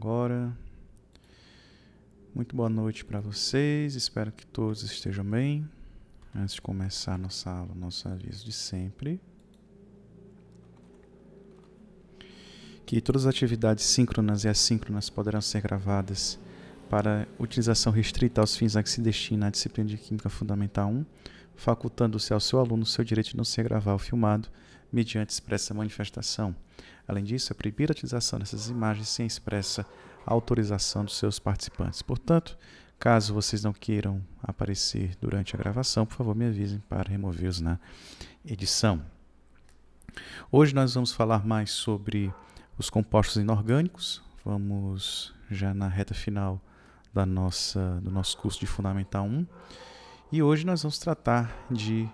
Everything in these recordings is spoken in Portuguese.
agora. Muito boa noite para vocês, espero que todos estejam bem. Antes de começar nossa aula, nosso aviso de sempre. Que todas as atividades síncronas e assíncronas poderão ser gravadas para utilização restrita aos fins a que se destina a disciplina de Química Fundamental 1, facultando-se ao seu aluno o seu direito de não ser gravado ou filmado mediante expressa manifestação. Além disso, é a utilização dessas imagens sem expressa autorização dos seus participantes. Portanto, caso vocês não queiram aparecer durante a gravação, por favor, me avisem para removê-los na edição. Hoje nós vamos falar mais sobre os compostos inorgânicos. Vamos já na reta final da nossa, do nosso curso de Fundamental 1. E hoje nós vamos tratar de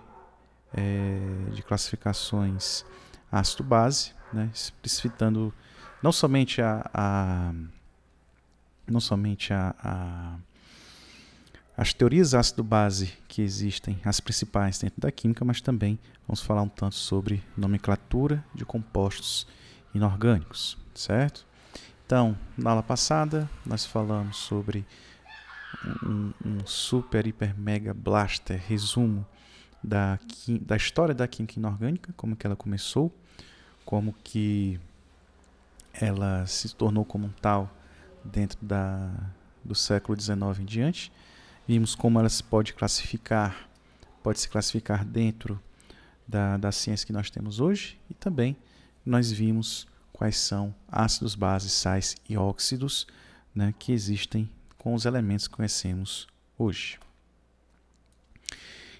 é, de classificações ácido-base, né, especificando não somente a, a não somente a, a, as teorias ácido-base que existem, as principais dentro da química, mas também vamos falar um tanto sobre nomenclatura de compostos inorgânicos, certo? Então, na aula passada, nós falamos sobre um, um super, hiper, mega blaster resumo da, da história da química inorgânica, como que ela começou, como que ela se tornou como um tal dentro da, do século XIX em diante. Vimos como ela se pode classificar, pode se classificar dentro da, da ciência que nós temos hoje e também nós vimos quais são ácidos, bases, sais e óxidos né, que existem com os elementos que conhecemos hoje.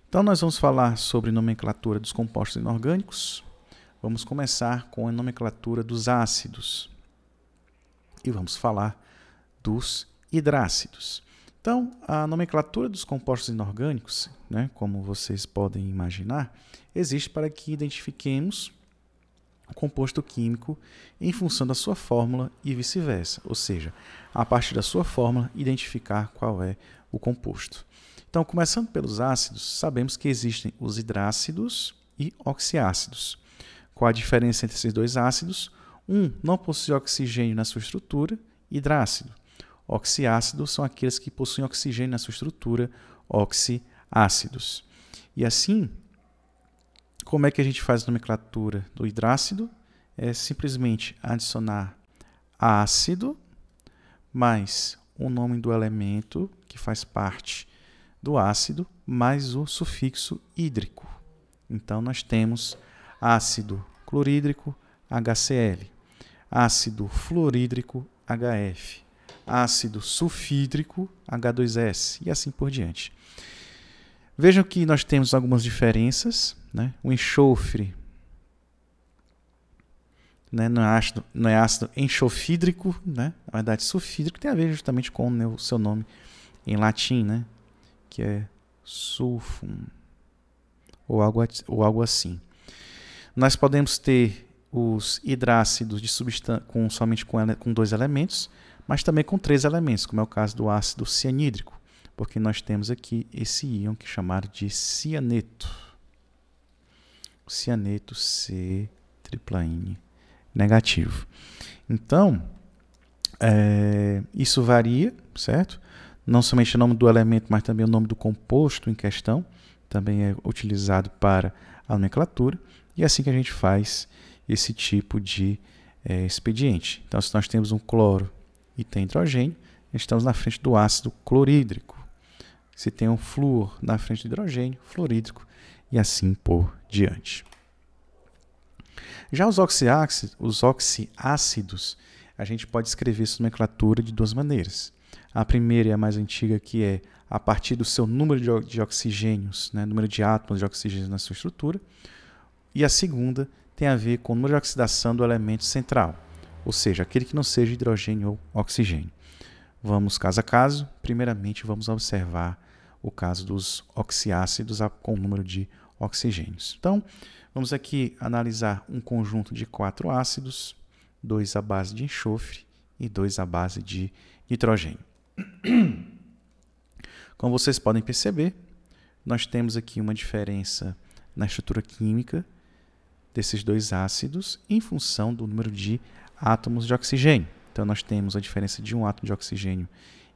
Então, nós vamos falar sobre nomenclatura dos compostos inorgânicos. Vamos começar com a nomenclatura dos ácidos. E vamos falar dos hidrácidos. Então, a nomenclatura dos compostos inorgânicos, né, como vocês podem imaginar, existe para que identifiquemos o composto químico em função da sua fórmula e vice-versa, ou seja, a partir da sua fórmula identificar qual é o composto. Então, começando pelos ácidos, sabemos que existem os hidrácidos e oxiácidos. Qual a diferença entre esses dois ácidos? Um não possui oxigênio na sua estrutura, hidrácido. Oxiácidos são aqueles que possuem oxigênio na sua estrutura, oxiácidos. E assim, como é que a gente faz a nomenclatura do hidrácido? É simplesmente adicionar ácido mais o nome do elemento que faz parte do ácido mais o sufixo hídrico. Então, nós temos ácido clorídrico, HCl, ácido fluorídrico, HF, ácido sulfídrico, H2S e assim por diante. Vejam que nós temos algumas diferenças. Né? O enxofre né? não, é ácido, não é ácido enxofídrico, né? na verdade sulfídrico tem a ver justamente com né, o seu nome em latim, né? que é sulfum, ou algo, ou algo assim. Nós podemos ter os hidrácidos de substância com somente com, com dois elementos, mas também com três elementos, como é o caso do ácido cianídrico, porque nós temos aqui esse íon que é chamar de cianeto. Cianeto C tripla N negativo. Então, é, isso varia, certo? não somente o nome do elemento, mas também o nome do composto em questão, também é utilizado para a nomenclatura, e é assim que a gente faz esse tipo de é, expediente. Então, se nós temos um cloro e tem hidrogênio, estamos na frente do ácido clorídrico. Se tem um flúor na frente do hidrogênio, fluorídrico, e assim por diante. Já os oxiácidos, os oxiácidos a gente pode escrever essa nomenclatura de duas maneiras. A primeira e a mais antiga que é a partir do seu número de oxigênios, né, número de átomos de oxigênio na sua estrutura. E a segunda tem a ver com o número de oxidação do elemento central, ou seja, aquele que não seja hidrogênio ou oxigênio. Vamos caso a caso. Primeiramente, vamos observar o caso dos oxiácidos com o número de oxigênios. Então, vamos aqui analisar um conjunto de quatro ácidos, dois à base de enxofre e dois à base de nitrogênio. Como vocês podem perceber, nós temos aqui uma diferença na estrutura química desses dois ácidos em função do número de átomos de oxigênio. Então, nós temos a diferença de um átomo de oxigênio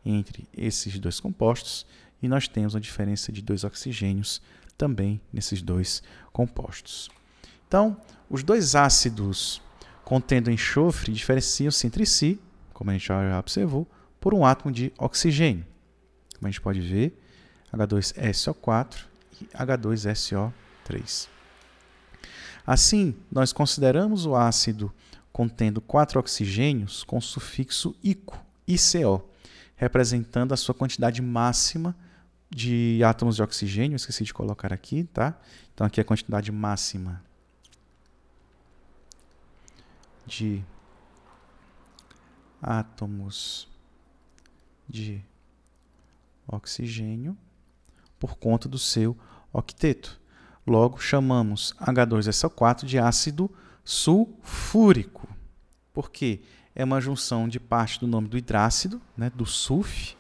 entre esses dois compostos e nós temos a diferença de dois oxigênios também nesses dois compostos. Então, os dois ácidos contendo enxofre diferenciam-se entre si, como a gente já observou, por um átomo de oxigênio. Como a gente pode ver, H2SO4 e H2SO3. Assim, nós consideramos o ácido contendo quatro oxigênios com o sufixo ICO, ICO, representando a sua quantidade máxima de átomos de oxigênio, esqueci de colocar aqui, tá? Então aqui é a quantidade máxima de átomos de oxigênio por conta do seu octeto. Logo, chamamos H2SO4 de ácido sulfúrico, porque é uma junção de parte do nome do hidrácido, né, do sulf,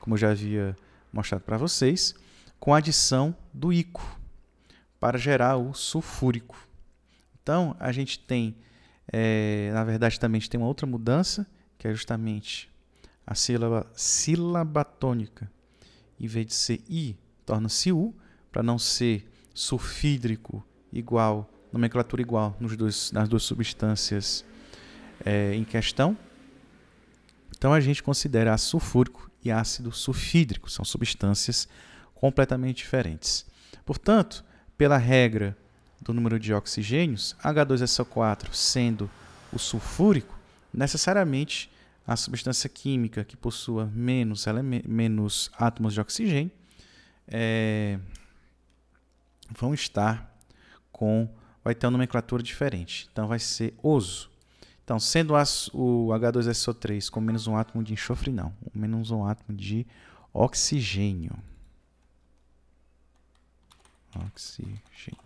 como eu já havia mostrado para vocês, com a adição do ico, para gerar o sulfúrico. Então, a gente tem, é, na verdade, também a gente tem uma outra mudança, que é justamente a sílaba sílaba tônica. Em vez de ser i, torna-se u, para não ser sulfídrico igual, nomenclatura igual nos dois, nas duas substâncias é, em questão. Então a gente considera ácido sulfúrico e ácido sulfídrico, são substâncias completamente diferentes. Portanto, pela regra do número de oxigênios, H2SO4 sendo o sulfúrico, necessariamente a substância química que possua menos, é menos átomos de oxigênio é, vão estar com. vai ter uma nomenclatura diferente. Então vai ser oso. Então, sendo o H2SO3 com menos um átomo de enxofre, não, menos um átomo de oxigênio. Oxigênio.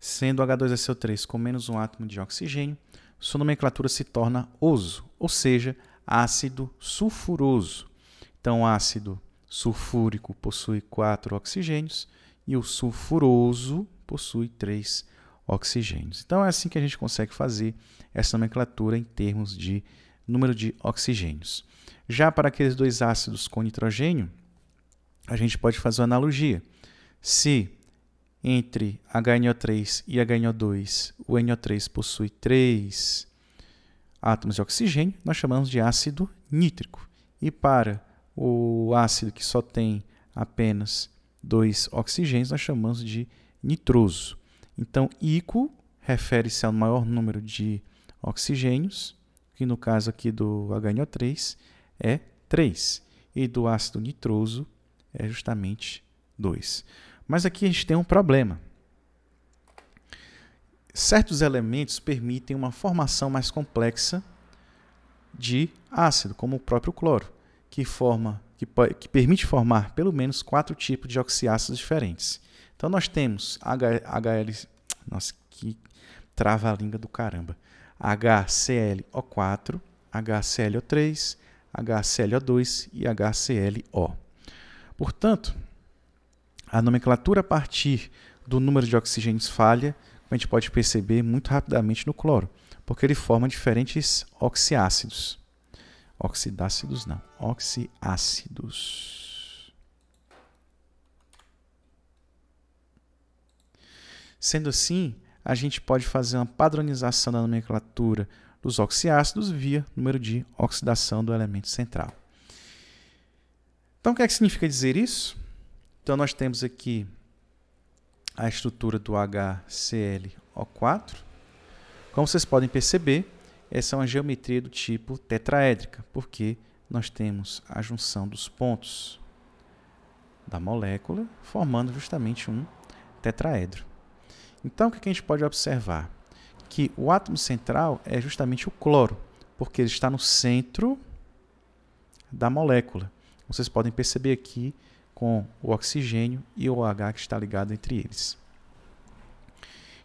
Sendo o H2SO3 com menos um átomo de oxigênio, sua nomenclatura se torna oso, ou seja, ácido sulfuroso. Então, o ácido sulfúrico possui quatro oxigênios e o sulfuroso possui três oxigênios. Então, é assim que a gente consegue fazer essa nomenclatura em termos de número de oxigênios. Já para aqueles dois ácidos com nitrogênio, a gente pode fazer uma analogia. Se entre HNO3 e HNO2, o NO3 possui três átomos de oxigênio, nós chamamos de ácido nítrico. E para o ácido que só tem apenas dois oxigênios, nós chamamos de nitroso. Então, ico refere-se ao maior número de oxigênios, que no caso aqui do HNO3 é 3, e do ácido nitroso é justamente 2. Mas aqui a gente tem um problema. Certos elementos permitem uma formação mais complexa de ácido, como o próprio cloro, que, forma, que, que permite formar pelo menos quatro tipos de oxiácidos diferentes. Então nós temos H, HL, nossa, que trava a língua do caramba. HClO4, HClO3, HClO2 e HClO. Portanto, a nomenclatura a partir do número de oxigênios falha, a gente pode perceber muito rapidamente no cloro, porque ele forma diferentes oxiácidos. Oxidácidos não, oxiácidos. Sendo assim, a gente pode fazer uma padronização da nomenclatura dos oxiácidos via número de oxidação do elemento central. Então, o que, é que significa dizer isso? Então nós temos aqui a estrutura do HClO4. Como vocês podem perceber, essa é uma geometria do tipo tetraédrica, porque nós temos a junção dos pontos da molécula formando justamente um tetraedro. Então, o que a gente pode observar? Que o átomo central é justamente o cloro, porque ele está no centro da molécula. Vocês podem perceber aqui com o oxigênio e o OH que está ligado entre eles.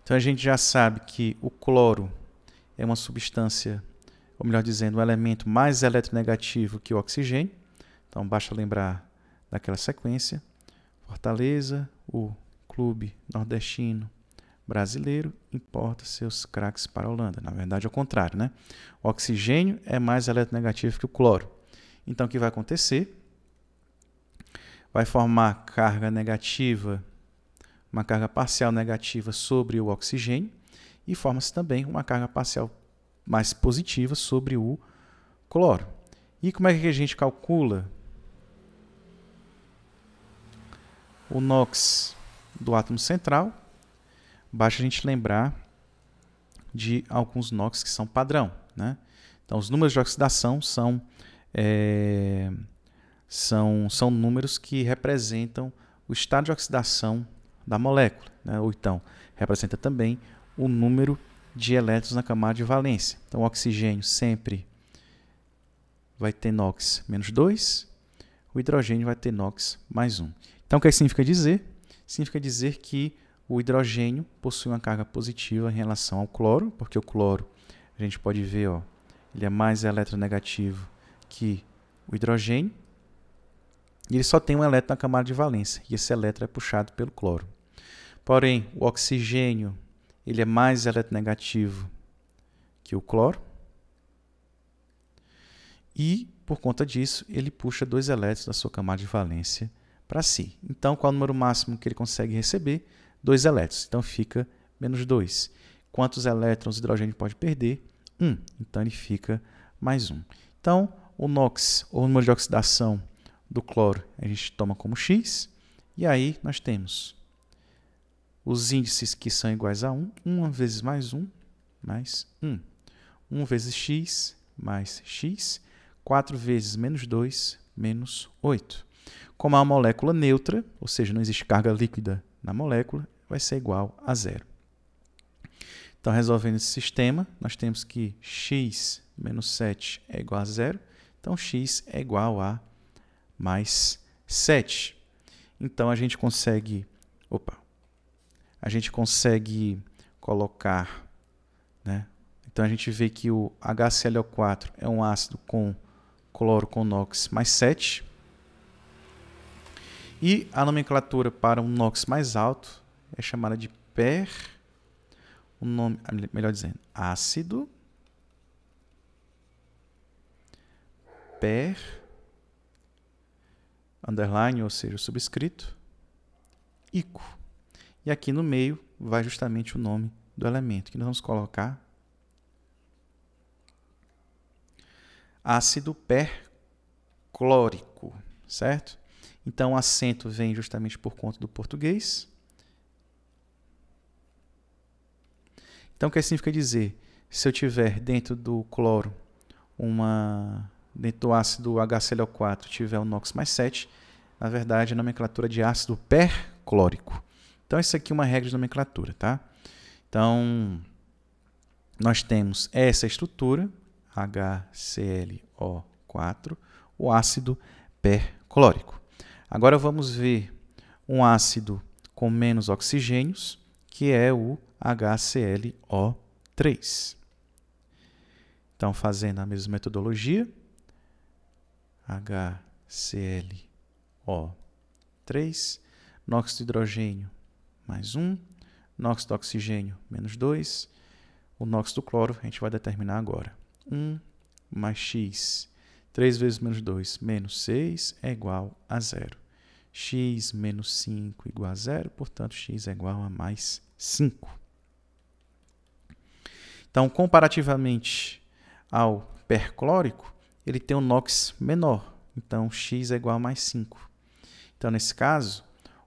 Então a gente já sabe que o cloro é uma substância, ou melhor dizendo, um elemento mais eletronegativo que o oxigênio. Então basta lembrar daquela sequência: Fortaleza, o clube nordestino brasileiro importa seus craques para a Holanda. Na verdade, é o contrário, né? O oxigênio é mais eletronegativo que o cloro. Então o que vai acontecer? vai formar carga negativa, uma carga parcial negativa sobre o oxigênio e forma-se também uma carga parcial mais positiva sobre o cloro. E como é que a gente calcula o NOx do átomo central? Basta a gente lembrar de alguns NOx que são padrão. Né? Então, os números de oxidação são é, são, são números que representam o estado de oxidação da molécula, né? ou então representa também o número de elétrons na camada de valência. Então, o oxigênio sempre vai ter NOx menos 2, o hidrogênio vai ter NOx mais 1. Então, o que significa dizer? Significa dizer que o hidrogênio possui uma carga positiva em relação ao cloro, porque o cloro, a gente pode ver, ó, ele é mais eletronegativo que o hidrogênio. E ele só tem um elétron na camada de valência, e esse elétron é puxado pelo cloro. Porém, o oxigênio ele é mais eletronegativo que o cloro. E, por conta disso, ele puxa dois elétrons da sua camada de valência para si. Então, qual é o número máximo que ele consegue receber? Dois elétrons. Então, fica menos dois. Quantos elétrons o hidrogênio pode perder? Um. Então, ele fica mais Um. Então, o NOx, ou número de oxidação do cloro a gente toma como x, e aí nós temos os índices que são iguais a 1, 1 vezes mais 1, mais 1. 1 vezes x, mais x. 4 vezes menos 2, menos 8. Como é uma molécula neutra, ou seja, não existe carga líquida na molécula, vai ser igual a zero. Então, resolvendo esse sistema, nós temos que x menos 7 é igual a zero. Então, x é igual a mais 7. Então a gente consegue, opa, a gente consegue colocar, né? Então a gente vê que o HClO4 é um ácido com cloro com NOx mais 7. E a nomenclatura para um NOx mais alto é chamada de per, o nome, ah, melhor dizendo, ácido per underline, ou seja, subscrito, ICO. E aqui no meio vai justamente o nome do elemento, que nós vamos colocar ácido perclórico, certo? Então, o acento vem justamente por conta do português. Então, o que significa dizer? Se eu tiver dentro do cloro uma dentro do ácido hclo 4 tiver um NOx mais 7, na verdade é a nomenclatura de ácido perclórico. Então, isso aqui é uma regra de nomenclatura, tá? Então, nós temos essa estrutura, HClO4, o ácido perclórico. Agora vamos ver um ácido com menos oxigênios, que é o HClO3. Então, fazendo a mesma metodologia, HClO. 3. Nóxido de hidrogênio, mais 1. Nóxido de oxigênio, menos 2. O nóxido de cloro a gente vai determinar agora. 1 mais x. 3 vezes menos 2, menos 6, é igual a zero. x menos 5 igual a zero, portanto, x é igual a mais 5. Então, comparativamente ao perclórico, ele tem um NOx menor. Então, X é igual a mais 5. Então, nesse caso,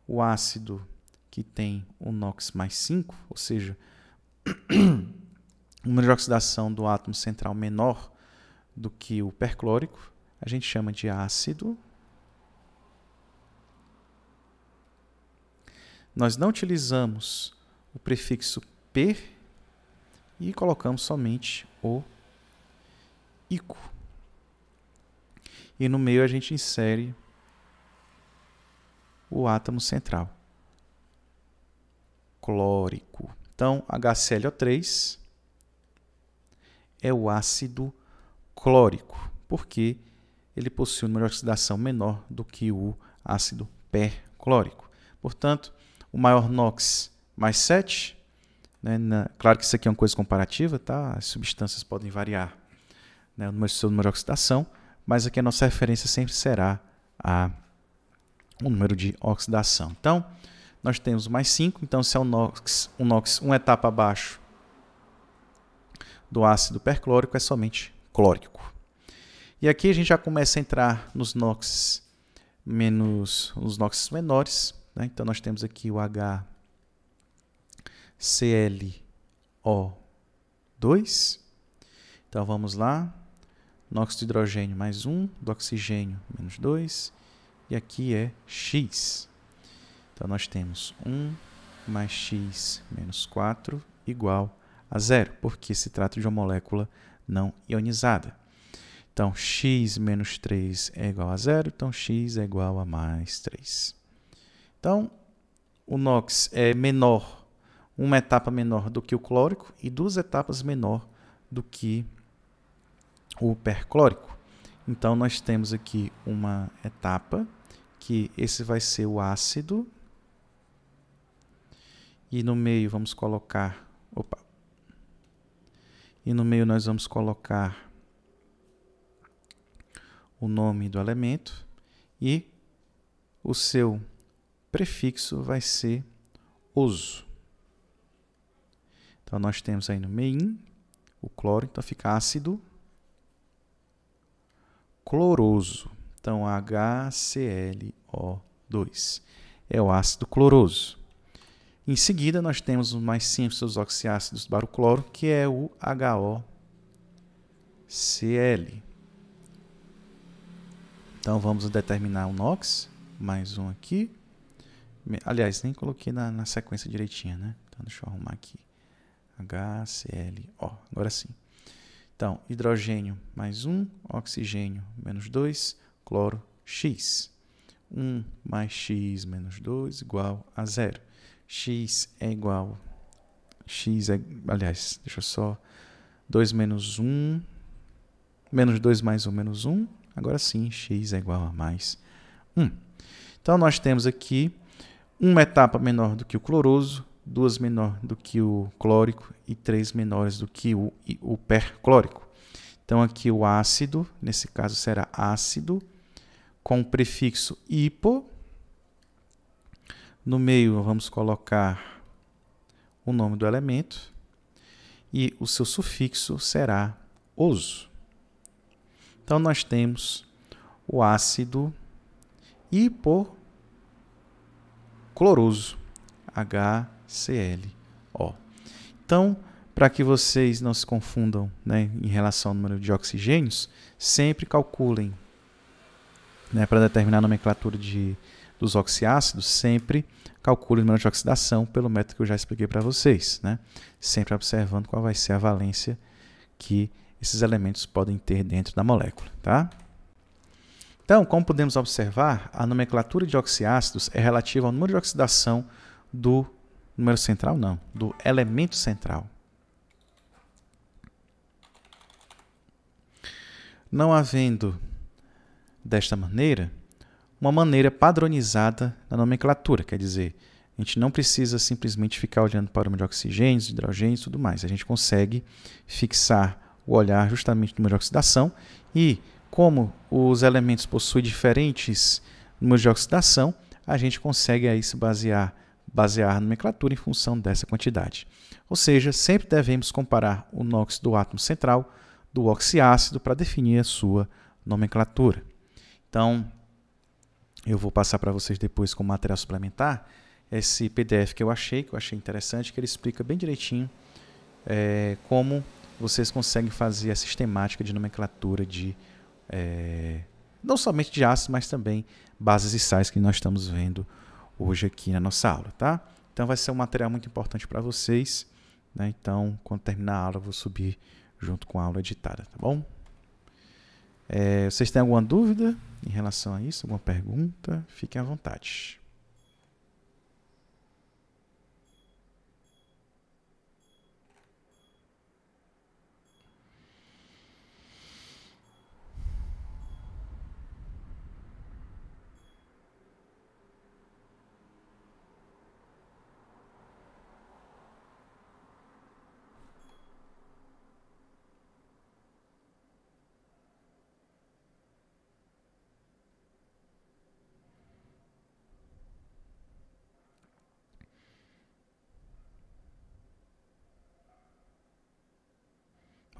o ácido que tem um NOx mais 5, ou seja, o número de oxidação do átomo central menor do que o perclórico, a gente chama de ácido. Nós não utilizamos o prefixo per e colocamos somente o ico e no meio a gente insere o átomo central. Clórico. Então, HClO3 é o ácido clórico, porque ele possui uma oxidação menor do que o ácido perclórico. Portanto, o maior NOx mais 7, né, na, claro que isso aqui é uma coisa comparativa, tá? as substâncias podem variar né, no seu número de oxidação, mas aqui a nossa referência sempre será a, o número de oxidação. Então, nós temos mais 5, então se é um NOx, um NOx uma etapa abaixo do ácido perclórico, é somente clórico. E aqui a gente já começa a entrar nos NOx menos os NOx menores, né? então nós temos aqui o HClO2. Então vamos lá, Nóxido de hidrogênio mais 1, do oxigênio menos 2, e aqui é x. Então, nós temos 1 mais x menos 4 igual a zero, porque se trata de uma molécula não ionizada. Então, x menos 3 é igual a zero, então x é igual a mais 3. Então, o NOx é menor, uma etapa menor do que o clórico e duas etapas menor do que o o perclórico. Então nós temos aqui uma etapa que esse vai ser o ácido e no meio vamos colocar opa. E no meio nós vamos colocar o nome do elemento e o seu prefixo vai ser oso. Então nós temos aí no meio o cloro, então fica ácido cloroso. Então, HClO2 é o ácido cloroso. Em seguida, nós temos os mais simples dos oxiácidos cloro que é o HOCl. Então, vamos determinar o NOx. Mais um aqui. Aliás, nem coloquei na, na sequência direitinha, né? Então, deixa eu arrumar aqui. HClO. Agora sim. Então, hidrogênio mais 1, oxigênio menos 2, cloro x. 1 mais x menos 2 igual a zero. x é igual... x é... aliás, deixa eu só... 2 menos 1... menos 2 mais 1 menos 1. Agora sim, x é igual a mais 1. Então, nós temos aqui uma etapa menor do que o cloroso, duas menor do que o clórico e três menores do que o, o perclórico. Então aqui o ácido, nesse caso será ácido, com o prefixo hipo. No meio vamos colocar o nome do elemento e o seu sufixo será oso. Então nós temos o ácido hipocloroso, H ClO. Então, para que vocês não se confundam né, em relação ao número de oxigênios, sempre calculem, né, para determinar a nomenclatura de, dos oxiácidos, sempre calculem o número de oxidação pelo método que eu já expliquei para vocês, né? sempre observando qual vai ser a valência que esses elementos podem ter dentro da molécula. Tá? Então, como podemos observar, a nomenclatura de oxiácidos é relativa ao número de oxidação do Número central não, do elemento central. Não havendo desta maneira uma maneira padronizada da nomenclatura, quer dizer, a gente não precisa simplesmente ficar olhando para o número de oxigênios, hidrogênios e tudo mais. A gente consegue fixar o olhar justamente no número de oxidação e como os elementos possuem diferentes números de oxidação, a gente consegue aí se basear basear a nomenclatura em função dessa quantidade. Ou seja, sempre devemos comparar o NOx do átomo central do oxiácido para definir a sua nomenclatura. Então, eu vou passar para vocês depois como material suplementar esse PDF que eu achei, que eu achei interessante, que ele explica bem direitinho é, como vocês conseguem fazer a sistemática de nomenclatura de é, não somente de ácidos, mas também bases e sais que nós estamos vendo hoje aqui na nossa aula, tá? Então vai ser um material muito importante para vocês, né? Então, quando terminar a aula, eu vou subir junto com a aula editada, tá bom? É, vocês têm alguma dúvida em relação a isso? Alguma pergunta? Fiquem à vontade.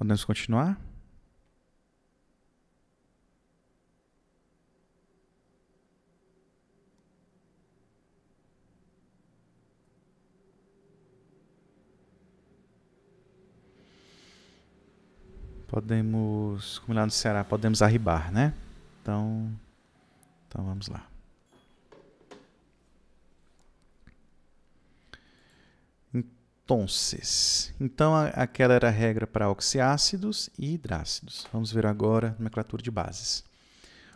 Podemos continuar? Podemos, como lá no Ceará, podemos arribar, né? Então, então vamos lá. tonses. Então, aquela era a regra para oxiácidos e hidrácidos. Vamos ver agora a nomenclatura de bases.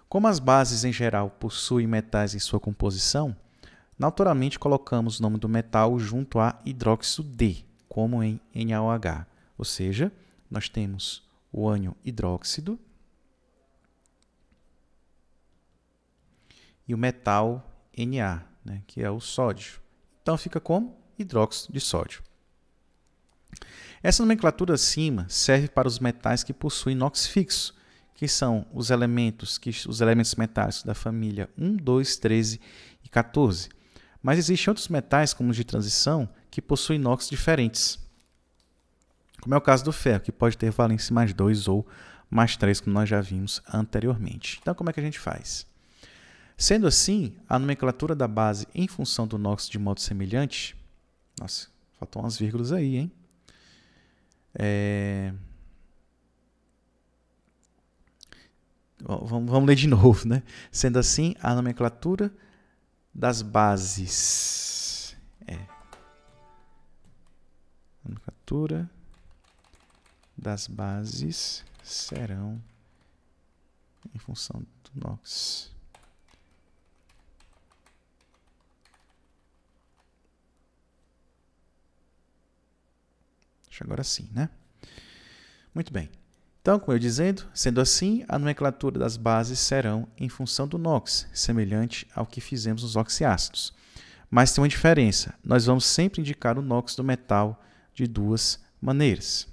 Como as bases em geral possuem metais em sua composição, naturalmente colocamos o nome do metal junto a hidróxido D, como em NaOH. Ou seja, nós temos o ânion hidróxido e o metal Na, né, que é o sódio. Então fica como hidróxido de sódio. Essa nomenclatura acima serve para os metais que possuem inox fixo, que são os elementos, que, os elementos metálicos da família 1, 2, 13 e 14. Mas existem outros metais, como os de transição, que possuem inox diferentes, como é o caso do ferro, que pode ter valência mais 2 ou mais 3, como nós já vimos anteriormente. Então, como é que a gente faz? Sendo assim, a nomenclatura da base em função do inox de modo semelhante. Nossa, faltam umas vírgulas aí, hein? É... Vamos, vamos ler de novo, né? Sendo assim, a nomenclatura das bases é a nomenclatura das bases serão em função do NOX. Acho agora sim, né? Muito bem. Então, como eu dizendo, sendo assim, a nomenclatura das bases serão em função do NOx, semelhante ao que fizemos nos oxiácidos. Mas tem uma diferença. Nós vamos sempre indicar o NOx do metal de duas maneiras.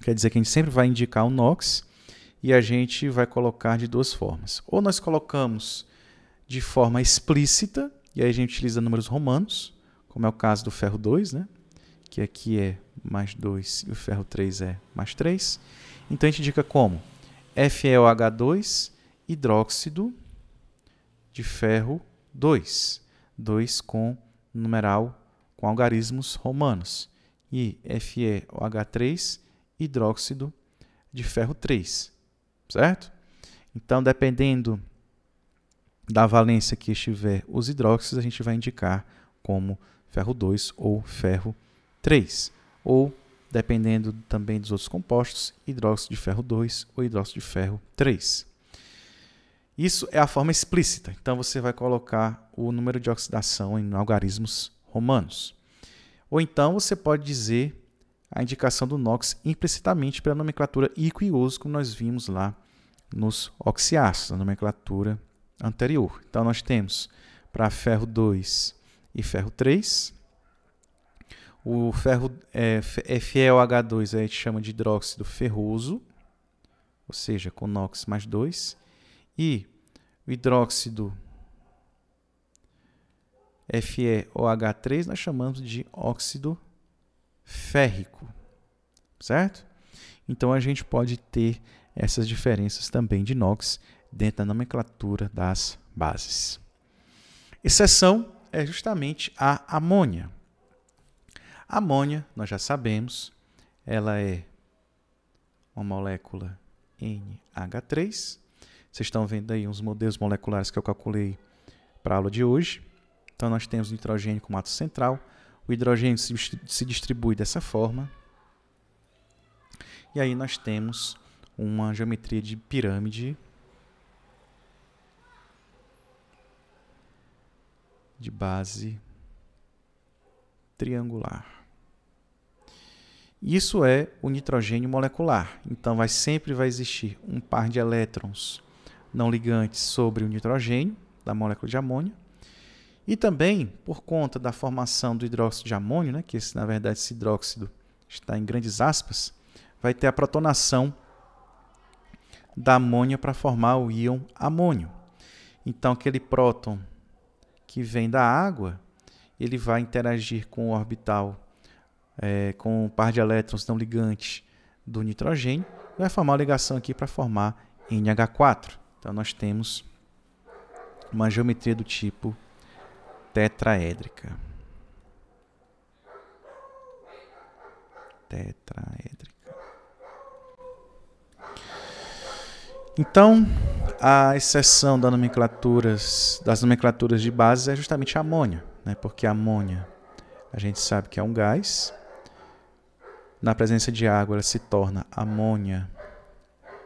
Quer dizer que a gente sempre vai indicar o NOx e a gente vai colocar de duas formas. Ou nós colocamos de forma explícita, e aí a gente utiliza números romanos, como é o caso do ferro 2, né? que aqui é mais 2 e o ferro 3 é mais 3. Então a gente indica como FeOH2 hidróxido de ferro 2, 2 com numeral com algarismos romanos e FeOH3 hidróxido de ferro 3, certo? Então, dependendo da valência que estiver os hidróxidos, a gente vai indicar como ferro 2 ou ferro 3. 3, ou, dependendo também dos outros compostos, hidróxido de ferro 2 ou hidróxido de ferro 3. Isso é a forma explícita. Então você vai colocar o número de oxidação em algarismos romanos. Ou então você pode dizer a indicação do NOx implicitamente pela nomenclatura ico e como nós vimos lá nos oxiácidos, na nomenclatura anterior. Então nós temos para ferro 2 e ferro 3, o ferro é, FeOH2 é a gente chama de hidróxido ferroso, ou seja, com NOx mais 2. E o hidróxido FeOH3 nós chamamos de óxido férrico, certo? Então a gente pode ter essas diferenças também de NOx dentro da nomenclatura das bases. Exceção é justamente a amônia. A amônia, nós já sabemos, ela é uma molécula NH3. Vocês estão vendo aí uns modelos moleculares que eu calculei para a aula de hoje. Então, nós temos o nitrogênio como ato central. O hidrogênio se distribui dessa forma. E aí nós temos uma geometria de pirâmide de base triangular. Isso é o nitrogênio molecular. Então, vai, sempre vai existir um par de elétrons não ligantes sobre o nitrogênio da molécula de amônio. E também, por conta da formação do hidróxido de amônio, né, que esse, na verdade esse hidróxido está em grandes aspas, vai ter a protonação da amônia para formar o íon amônio. Então, aquele próton que vem da água, ele vai interagir com o orbital é, com um par de elétrons não ligantes do nitrogênio, vai formar uma ligação aqui para formar NH4. Então nós temos uma geometria do tipo tetraédrica. Tetraédrica. Então, a exceção das nomenclaturas, das nomenclaturas de bases é justamente a amônia, né? porque a amônia a gente sabe que é um gás, na presença de água, ela se torna amônia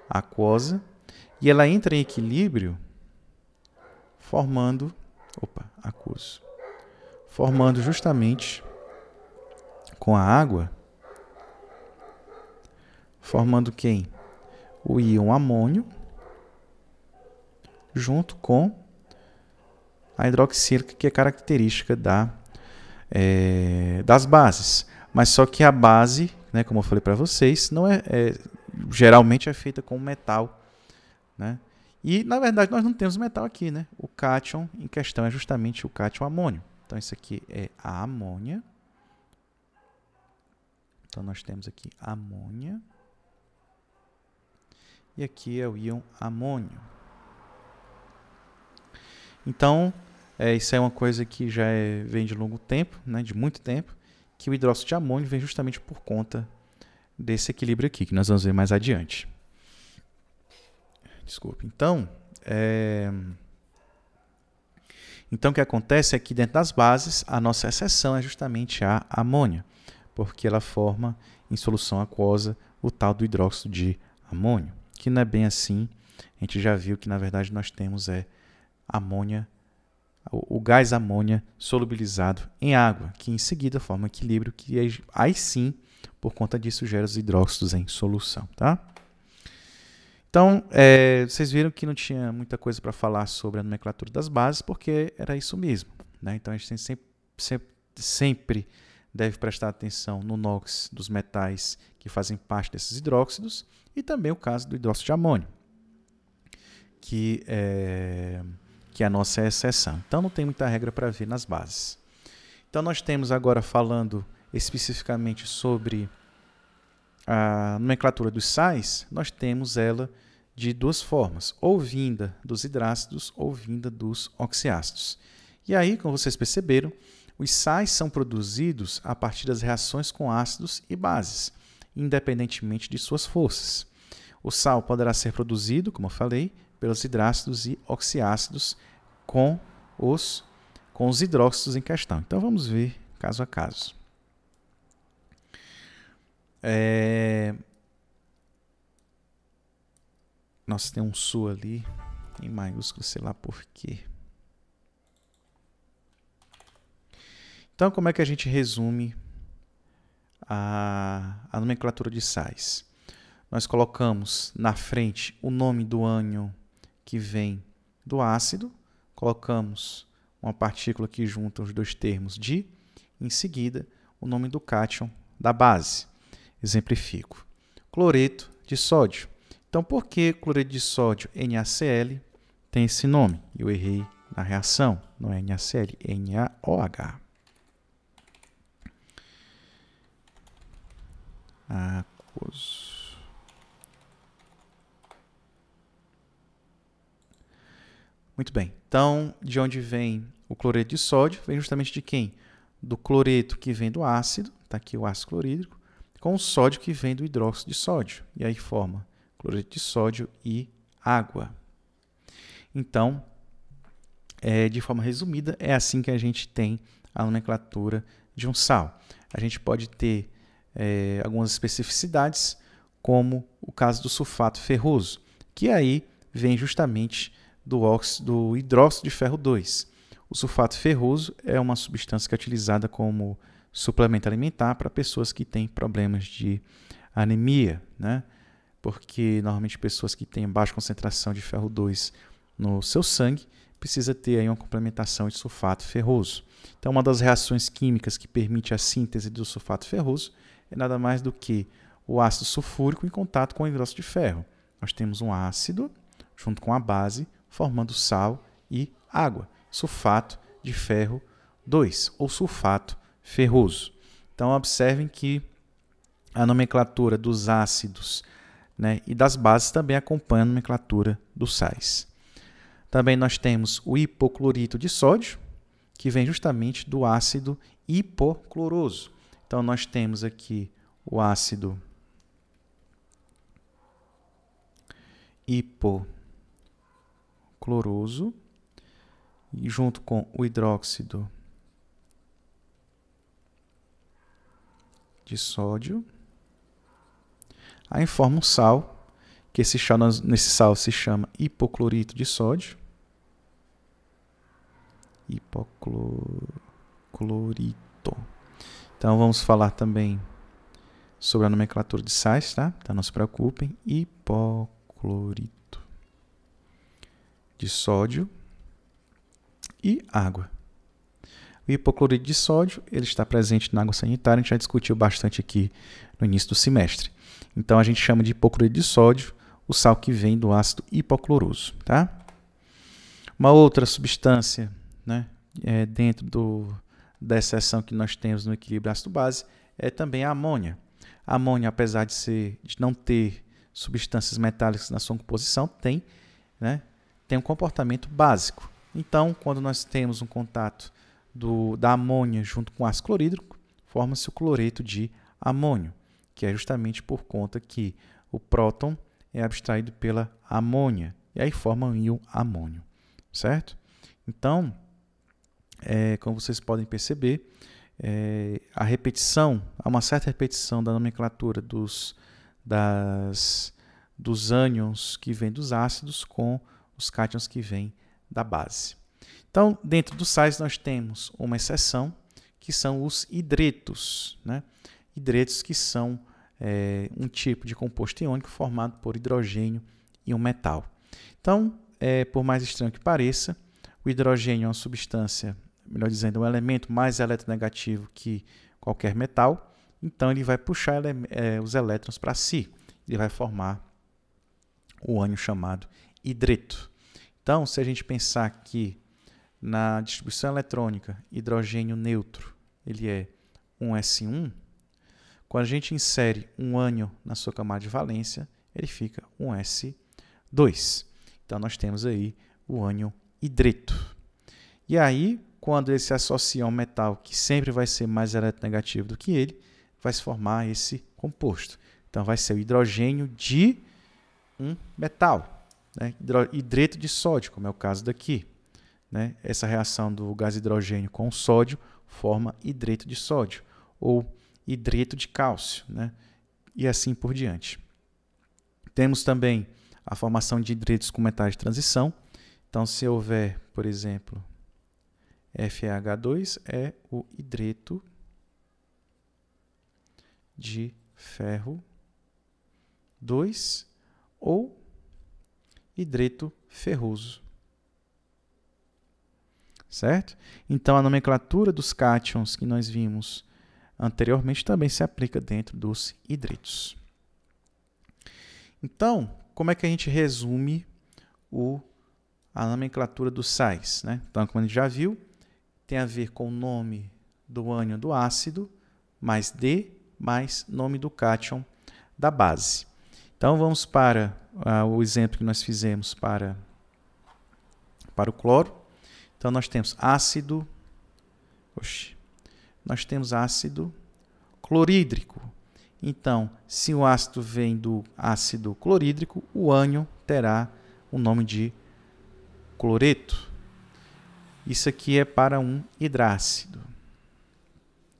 aquosa e ela entra em equilíbrio formando, opa, aquoso, formando justamente com a água, formando quem? O íon amônio junto com a hidroxílica que é característica da, é, das bases. Mas só que a base né, como eu falei para vocês, não é, é, geralmente é feita com metal, né? E na verdade nós não temos metal aqui, né? O cátion em questão é justamente o cátion amônio. Então isso aqui é a amônia. Então nós temos aqui amônia. E aqui é o íon amônio. Então, é, isso é uma coisa que já é, vem de longo tempo, né, de muito tempo que o hidróxido de amônio vem justamente por conta desse equilíbrio aqui, que nós vamos ver mais adiante. Desculpa. Então, é... então o que acontece é que dentro das bases, a nossa exceção é justamente a amônia, porque ela forma em solução aquosa o tal do hidróxido de amônio, que não é bem assim. A gente já viu que, na verdade, nós temos é amônia o, gás amônia solubilizado em água, que em seguida forma equilíbrio, que aí, aí sim, por conta disso, gera os hidróxidos em solução, tá? Então, é, vocês viram que não tinha muita coisa para falar sobre a nomenclatura das bases, porque era isso mesmo. Né? Então, a gente sempre, sempre, sempre deve prestar atenção no NOx dos metais que fazem parte desses hidróxidos e também o caso do hidróxido de amônio, que é, que a nossa é exceção. Então não tem muita regra para ver nas bases. Então nós temos agora falando especificamente sobre a nomenclatura dos sais, nós temos ela de duas formas, ou vinda dos hidrácidos ou vinda dos oxiácidos. E aí, como vocês perceberam, os sais são produzidos a partir das reações com ácidos e bases, independentemente de suas forças. O sal poderá ser produzido, como eu falei, pelos hidrácidos e oxiácidos com os, com os hidróxidos em questão. Então vamos ver caso a caso. É... Nossa, tem um SU ali em maiúsculo, sei lá por quê. Então, como é que a gente resume a, a nomenclatura de sais? Nós colocamos na frente o nome do ânion que vem do ácido, colocamos uma partícula que junta os dois termos de, em seguida, o nome do cátion da base. Exemplifico. Cloreto de sódio. Então, por que cloreto de sódio NaCl tem esse nome? Eu errei na reação. Não é NaCl, é NaOH. Aquoso. Muito bem. Então, de onde vem o cloreto de sódio? Vem justamente de quem? Do cloreto que vem do ácido, está aqui o ácido clorídrico, com o sódio que vem do hidróxido de sódio. E aí forma cloreto de sódio e água. Então, é, de forma resumida, é assim que a gente tem a nomenclatura de um sal. A gente pode ter é, algumas especificidades, como o caso do sulfato ferroso, que aí vem justamente do, óxido, do hidróxido de ferro 2. O sulfato ferroso é uma substância que é utilizada como suplemento alimentar para pessoas que têm problemas de anemia, né? porque normalmente pessoas que têm baixa concentração de ferro 2 no seu sangue precisa ter aí uma complementação de sulfato ferroso. Então, uma das reações químicas que permite a síntese do sulfato ferroso é nada mais do que o ácido sulfúrico em contato com o hidróxido de ferro. Nós temos um ácido junto com a base formando sal e água, sulfato de ferro 2 ou sulfato ferroso. Então observem que a nomenclatura dos ácidos né, e das bases também acompanha a nomenclatura dos sais. Também nós temos o hipoclorito de sódio, que vem justamente do ácido hipocloroso. Então nós temos aqui o ácido hipocloroso cloroso, e junto com o hidróxido de sódio. Aí forma um sal, que esse sal, nesse sal se chama hipoclorito de sódio. Hipoclorito. Então vamos falar também sobre a nomenclatura de sais, tá? Então não se preocupem. Hipoclorito de sódio e água. O hipoclorito de sódio ele está presente na água sanitária, a gente já discutiu bastante aqui no início do semestre. Então a gente chama de hipoclorito de sódio o sal que vem do ácido hipocloroso. Tá? Uma outra substância né, é dentro do, da exceção que nós temos no equilíbrio ácido-base é também a amônia. A amônia, apesar de, ser, de não ter substâncias metálicas na sua composição, tem né, tem um comportamento básico. Então, quando nós temos um contato do, da amônia junto com ácido clorídrico, forma-se o cloreto de amônio, que é justamente por conta que o próton é abstraído pela amônia, e aí forma um íon amônio, certo? Então, é, como vocês podem perceber, é, a repetição, há uma certa repetição da nomenclatura dos, das, dos ânions que vêm dos ácidos com os cátions que vêm da base. Então, dentro dos sais, nós temos uma exceção, que são os hidretos. Né? Hidretos que são é, um tipo de composto iônico formado por hidrogênio e um metal. Então, é, por mais estranho que pareça, o hidrogênio é uma substância, melhor dizendo, um elemento mais eletronegativo que qualquer metal. Então, ele vai puxar ele, é, os elétrons para si. Ele vai formar o ânion chamado hidreto. Então, se a gente pensar que na distribuição eletrônica, hidrogênio neutro, ele é um S1, quando a gente insere um ânion na sua camada de valência, ele fica um S2. Então, nós temos aí o ânion hidreto. E aí, quando ele se associa a um metal que sempre vai ser mais eletronegativo do que ele, vai se formar esse composto. Então, vai ser o hidrogênio de um metal né? hidreto de sódio, como é o caso daqui. Né? Essa reação do gás hidrogênio com sódio forma hidreto de sódio ou hidreto de cálcio, né? e assim por diante. Temos também a formação de hidretos com metais de transição. Então, se houver, por exemplo, FeH2 é o hidreto de ferro 2 ou hidreto ferroso. Certo? Então, a nomenclatura dos cátions que nós vimos anteriormente também se aplica dentro dos hidretos. Então, como é que a gente resume o, a nomenclatura dos sais? Né? Então, como a gente já viu, tem a ver com o nome do ânion do ácido, mais D, mais nome do cátion da base. Então vamos para ah, o exemplo que nós fizemos para, para o cloro. Então nós temos ácido, oxe, nós temos ácido clorídrico. Então, se o ácido vem do ácido clorídrico, o ânion terá o nome de cloreto. Isso aqui é para um hidrácido,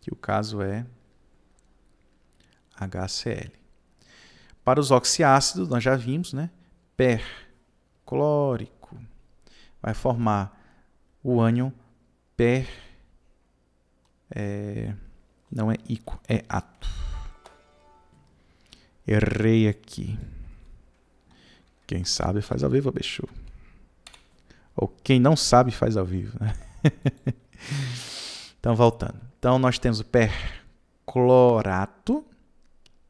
que o caso é HCl. Para os oxiácidos, nós já vimos, né? Perclórico vai formar o ânion per. É, não é ico, é ato. Errei aqui. Quem sabe faz ao vivo, bicho. Ou quem não sabe faz ao vivo, né? então, voltando. Então, nós temos o perclorato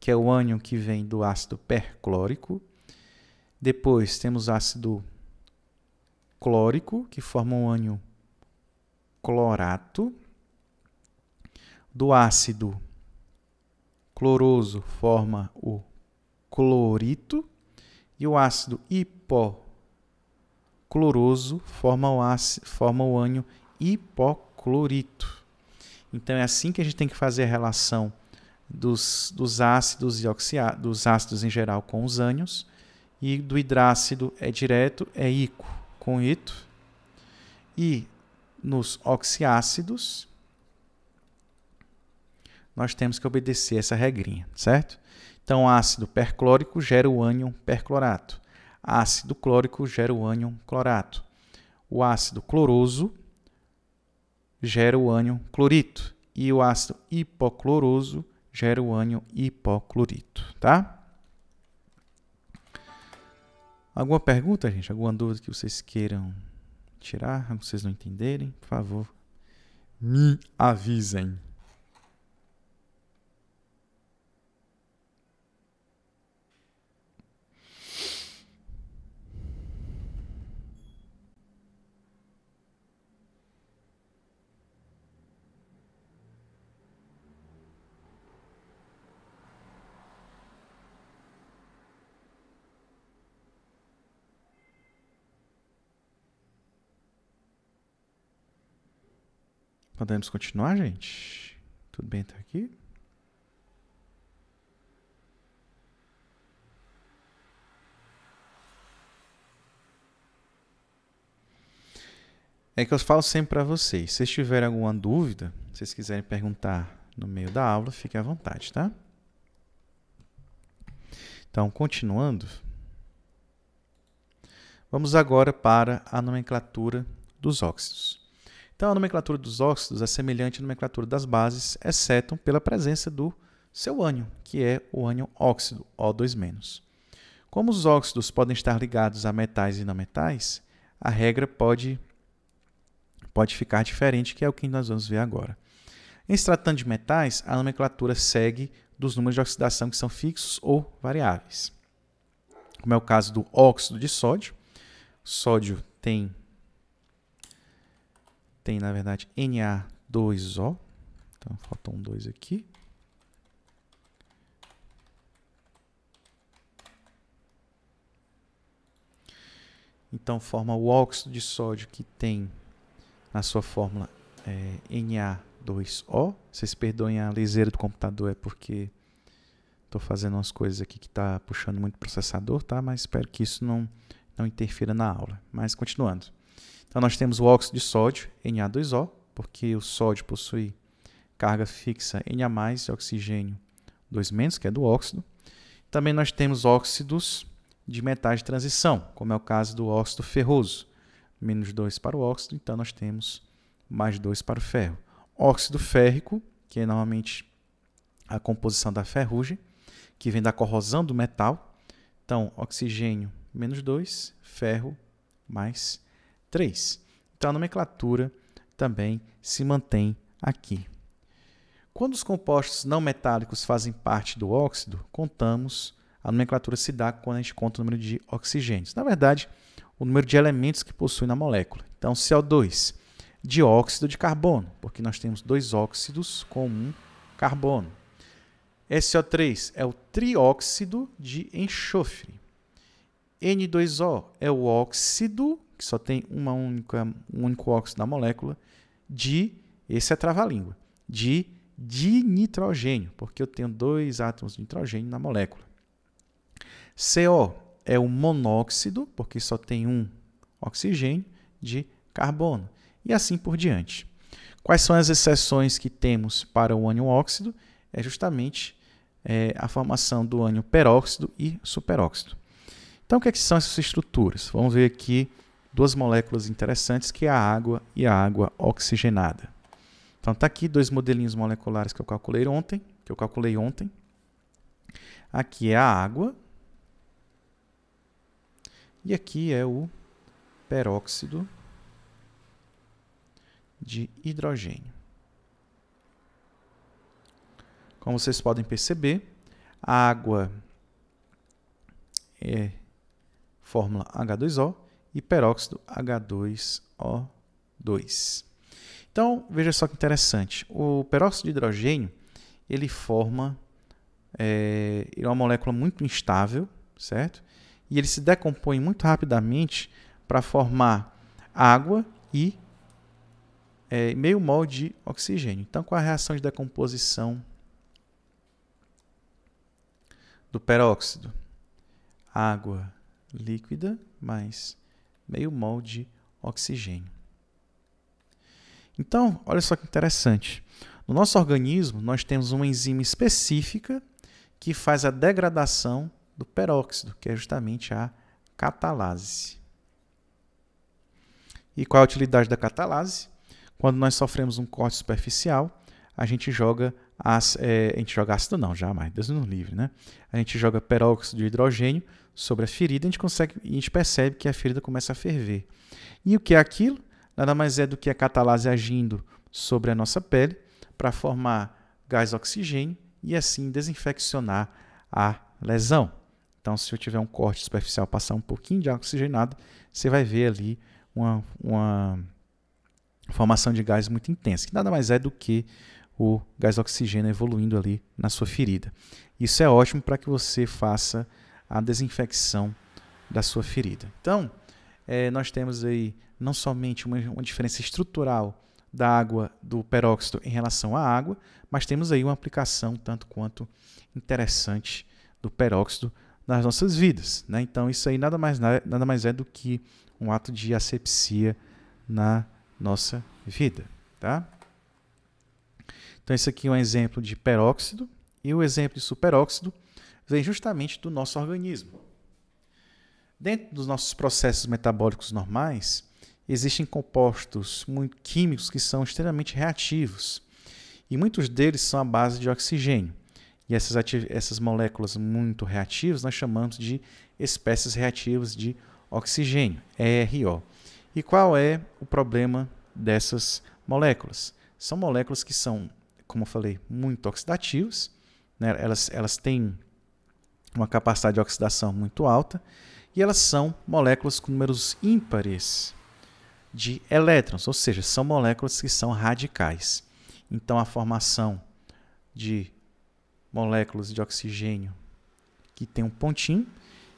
que é o ânion que vem do ácido perclórico. Depois temos ácido clórico, que forma um ânion clorato. Do ácido cloroso forma o clorito. E o ácido hipocloroso forma o, ácido, forma o ânion hipoclorito. Então é assim que a gente tem que fazer a relação dos, dos ácidos e oxia, dos ácidos em geral com os ânions, e do hidrácido é direto, é ico com ito, e nos oxiácidos nós temos que obedecer essa regrinha, certo? Então, ácido perclórico gera o ânion perclorato. Ácido clórico gera o ânion clorato. O ácido cloroso gera o ânion clorito. E o ácido hipocloroso gera o ânion hipoclorito, tá? Alguma pergunta, gente? Alguma dúvida que vocês queiram tirar, que vocês não entenderem? Por favor, me avisem. Podemos continuar, gente? Tudo bem até aqui? É que eu falo sempre para vocês. Se vocês tiverem alguma dúvida, se vocês quiserem perguntar no meio da aula, fiquem à vontade, tá? Então, continuando, vamos agora para a nomenclatura dos óxidos. Então, a nomenclatura dos óxidos é semelhante à nomenclatura das bases, exceto pela presença do seu ânion, que é o ânion óxido, O2-. Como os óxidos podem estar ligados a metais e não metais, a regra pode, pode ficar diferente, que é o que nós vamos ver agora. Em se tratando de metais, a nomenclatura segue dos números de oxidação que são fixos ou variáveis. Como é o caso do óxido de sódio, sódio tem tem, na verdade, Na2O. Então, falta um 2 aqui. Então, forma o óxido de sódio que tem na sua fórmula é, Na2O. Vocês perdoem a liseira do computador, é porque estou fazendo umas coisas aqui que está puxando muito processador, tá? Mas espero que isso não, não interfira na aula. Mas continuando. Então nós temos o óxido de sódio, Na2O, porque o sódio possui carga fixa Na+, e oxigênio 2-, menos, que é do óxido. Também nós temos óxidos de metais de transição, como é o caso do óxido ferroso, menos 2 para o óxido, então nós temos mais 2 para o ferro. Óxido férrico, que é normalmente a composição da ferrugem, que vem da corrosão do metal. Então, oxigênio menos 2, ferro mais 3. Então a nomenclatura também se mantém aqui. Quando os compostos não metálicos fazem parte do óxido, contamos, a nomenclatura se dá quando a gente conta o número de oxigênios. Na verdade, o número de elementos que possui na molécula. Então, CO2, dióxido de carbono, porque nós temos dois óxidos com um carbono. SO3 é o trióxido de enxofre. N2O é o óxido que só tem uma única, um único óxido na molécula, de, esse é trava-língua, de dinitrogênio, porque eu tenho dois átomos de nitrogênio na molécula. CO é o monóxido, porque só tem um oxigênio de carbono, e assim por diante. Quais são as exceções que temos para o ânion óxido? É justamente é, a formação do ânion peróxido e superóxido. Então, o que, é que são essas estruturas? Vamos ver aqui duas moléculas interessantes que é a água e a água oxigenada. Então está aqui dois modelinhos moleculares que eu calculei ontem, que eu calculei ontem. Aqui é a água e aqui é o peróxido de hidrogênio. Como vocês podem perceber, a água é fórmula H2O e peróxido H2O2. Então, veja só que interessante. O peróxido de hidrogênio, ele forma é, é, uma molécula muito instável, certo? E ele se decompõe muito rapidamente para formar água e é, meio mol de oxigênio. Então, qual é a reação de decomposição do peróxido? Água líquida mais meio mol de oxigênio. Então, olha só que interessante. No nosso organismo, nós temos uma enzima específica que faz a degradação do peróxido, que é justamente a catalase. E qual é a utilidade da catalase? Quando nós sofremos um corte superficial, a gente joga é, a gente joga ácido não, jamais, Deus nos livre, né? A gente joga peróxido de hidrogênio sobre a ferida, a gente, consegue, a gente percebe que a ferida começa a ferver. E o que é aquilo? Nada mais é do que a catalase agindo sobre a nossa pele para formar gás oxigênio e assim desinfeccionar a lesão. Então, se eu tiver um corte superficial, passar um pouquinho de oxigenado, você vai ver ali uma, uma formação de gás muito intensa, que nada mais é do que o gás oxigênio evoluindo ali na sua ferida. Isso é ótimo para que você faça a desinfecção da sua ferida. Então, é, nós temos aí não somente uma, uma diferença estrutural da água do peróxido em relação à água, mas temos aí uma aplicação tanto quanto interessante do peróxido nas nossas vidas. Né? Então, isso aí nada mais, nada mais é do que um ato de asepsia na nossa vida. Tá? Então, esse aqui é um exemplo de peróxido. E o exemplo de superóxido vem justamente do nosso organismo. Dentro dos nossos processos metabólicos normais, existem compostos muito químicos que são extremamente reativos. E muitos deles são à base de oxigênio. E essas, essas moléculas muito reativas nós chamamos de espécies reativas de oxigênio, ERO. E qual é o problema dessas moléculas? São moléculas que são, como eu falei, muito oxidativas, né? elas, elas têm uma capacidade de oxidação muito alta, e elas são moléculas com números ímpares de elétrons, ou seja, são moléculas que são radicais. Então, a formação de moléculas de oxigênio que tem um pontinho,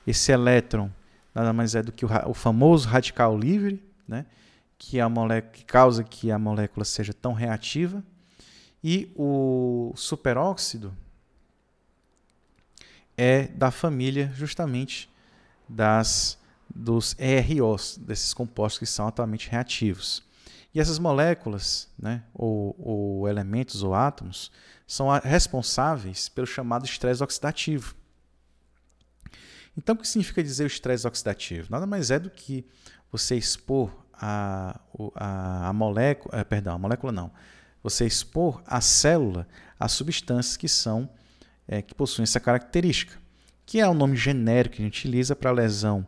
esse elétron nada mais é do que o, o famoso radical livre, né? que, é a que causa que a molécula seja tão reativa, e o superóxido, é da família justamente das dos EROs, desses compostos que são altamente reativos. E essas moléculas, né, ou, ou elementos ou átomos, são responsáveis pelo chamado estresse oxidativo. Então, o que significa dizer o estresse oxidativo? Nada mais é do que você expor a, a, a molécula, eh, perdão, a molécula não, você expor a célula a substâncias que são é, que possuem essa característica, que é o nome genérico que a gente utiliza para lesão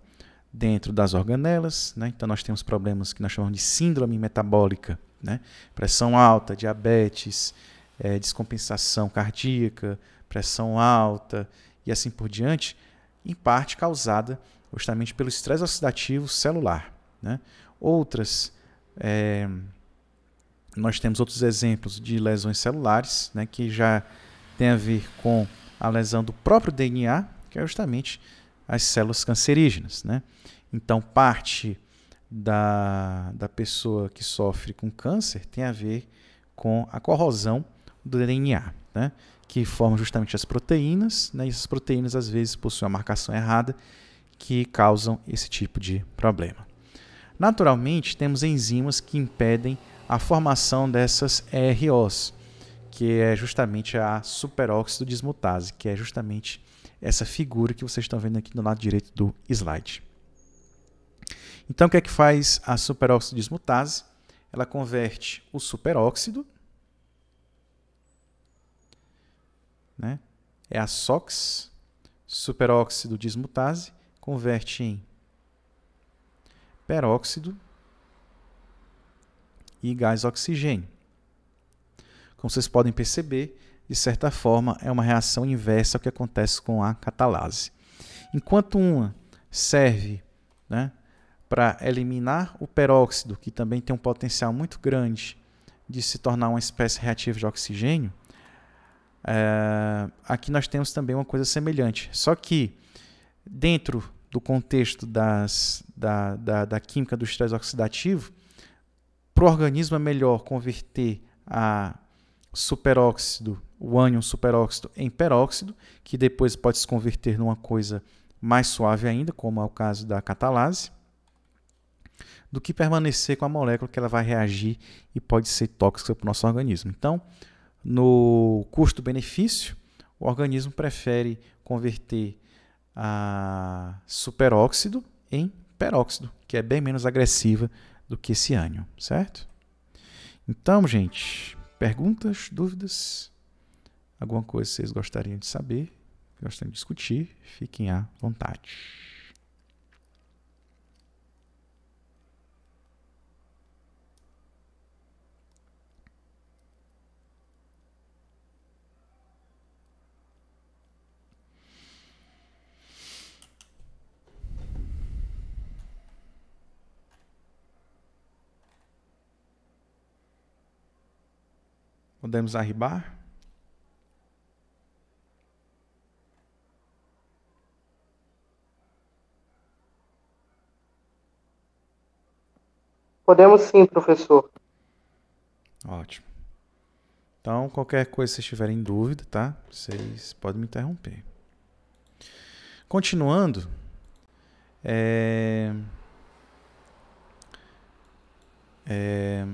dentro das organelas. Né? Então, nós temos problemas que nós chamamos de síndrome metabólica, né? pressão alta, diabetes, é, descompensação cardíaca, pressão alta e assim por diante, em parte causada justamente pelo estresse oxidativo celular. Né? Outras, é, nós temos outros exemplos de lesões celulares, né, que já tem a ver com a lesão do próprio DNA, que é justamente as células cancerígenas. Né? Então, parte da, da pessoa que sofre com câncer tem a ver com a corrosão do DNA, né? que forma justamente as proteínas, né? e essas proteínas às vezes possuem a marcação errada que causam esse tipo de problema. Naturalmente, temos enzimas que impedem a formação dessas ROs, que é justamente a superóxido dismutase, que é justamente essa figura que vocês estão vendo aqui do lado direito do slide. Então, o que é que faz a superóxido dismutase? Ela converte o superóxido, né? é a SOX, superóxido dismutase, converte em peróxido e gás oxigênio. Como vocês podem perceber, de certa forma, é uma reação inversa ao que acontece com a catalase. Enquanto uma serve né, para eliminar o peróxido, que também tem um potencial muito grande de se tornar uma espécie reativa de oxigênio, é, aqui nós temos também uma coisa semelhante. Só que, dentro do contexto das, da, da, da química do estresse oxidativo, para o organismo é melhor converter a superóxido, o ânion superóxido em peróxido, que depois pode se converter numa coisa mais suave ainda, como é o caso da catalase, do que permanecer com a molécula que ela vai reagir e pode ser tóxica para o nosso organismo. Então, no custo-benefício, o organismo prefere converter a superóxido em peróxido, que é bem menos agressiva do que esse ânion, certo? Então, gente, Perguntas, dúvidas? Alguma coisa vocês gostariam de saber? Gostariam de discutir? Fiquem à vontade. Podemos arribar? Podemos sim, professor. Ótimo. Então, qualquer coisa que vocês tiverem em dúvida, tá? Vocês podem me interromper. Continuando, é... É...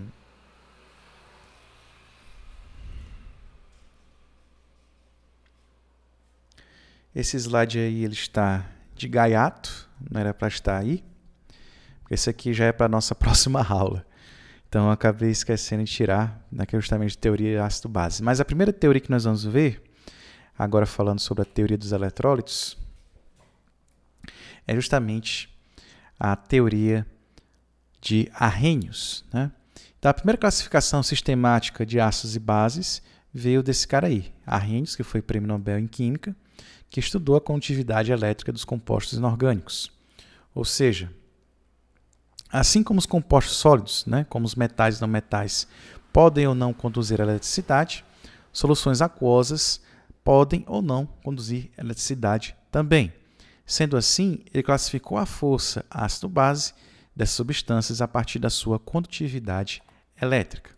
Esse slide aí ele está de gaiato, não era para estar aí. Esse aqui já é para a nossa próxima aula. Então acabei esquecendo de tirar, naquele né, é de teoria ácido-base. Mas a primeira teoria que nós vamos ver, agora falando sobre a teoria dos eletrólitos, é justamente a teoria de arrhenius. Né? Então, a primeira classificação sistemática de ácidos e bases veio desse cara aí, Arrhenius, que foi prêmio Nobel em Química, que estudou a condutividade elétrica dos compostos inorgânicos. Ou seja, assim como os compostos sólidos, né, como os metais e não metais, podem ou não conduzir eletricidade, soluções aquosas podem ou não conduzir eletricidade também. Sendo assim, ele classificou a força ácido-base das substâncias a partir da sua condutividade elétrica.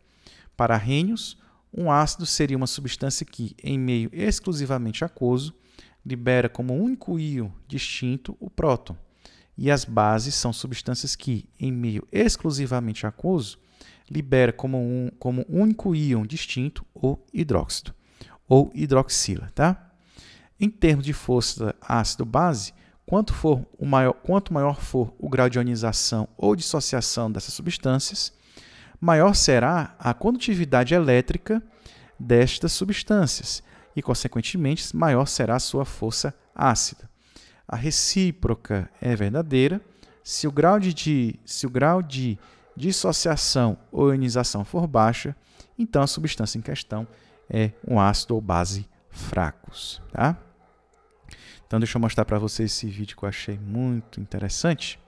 Para Rhenius, um ácido seria uma substância que, em meio exclusivamente aquoso, libera como único íon distinto o próton. E as bases são substâncias que, em meio exclusivamente aquoso, libera como, um, como único íon distinto o hidróxido, ou hidroxila. Tá? Em termos de força ácido-base, quanto, for o maior, quanto maior for o grau de ionização ou dissociação dessas substâncias, maior será a condutividade elétrica destas substâncias e, consequentemente, maior será a sua força ácida. A recíproca é verdadeira se o grau de, se o grau de dissociação ou ionização for baixa, então a substância em questão é um ácido ou base fracos. Tá? Então, deixa eu mostrar para vocês esse vídeo que eu achei muito interessante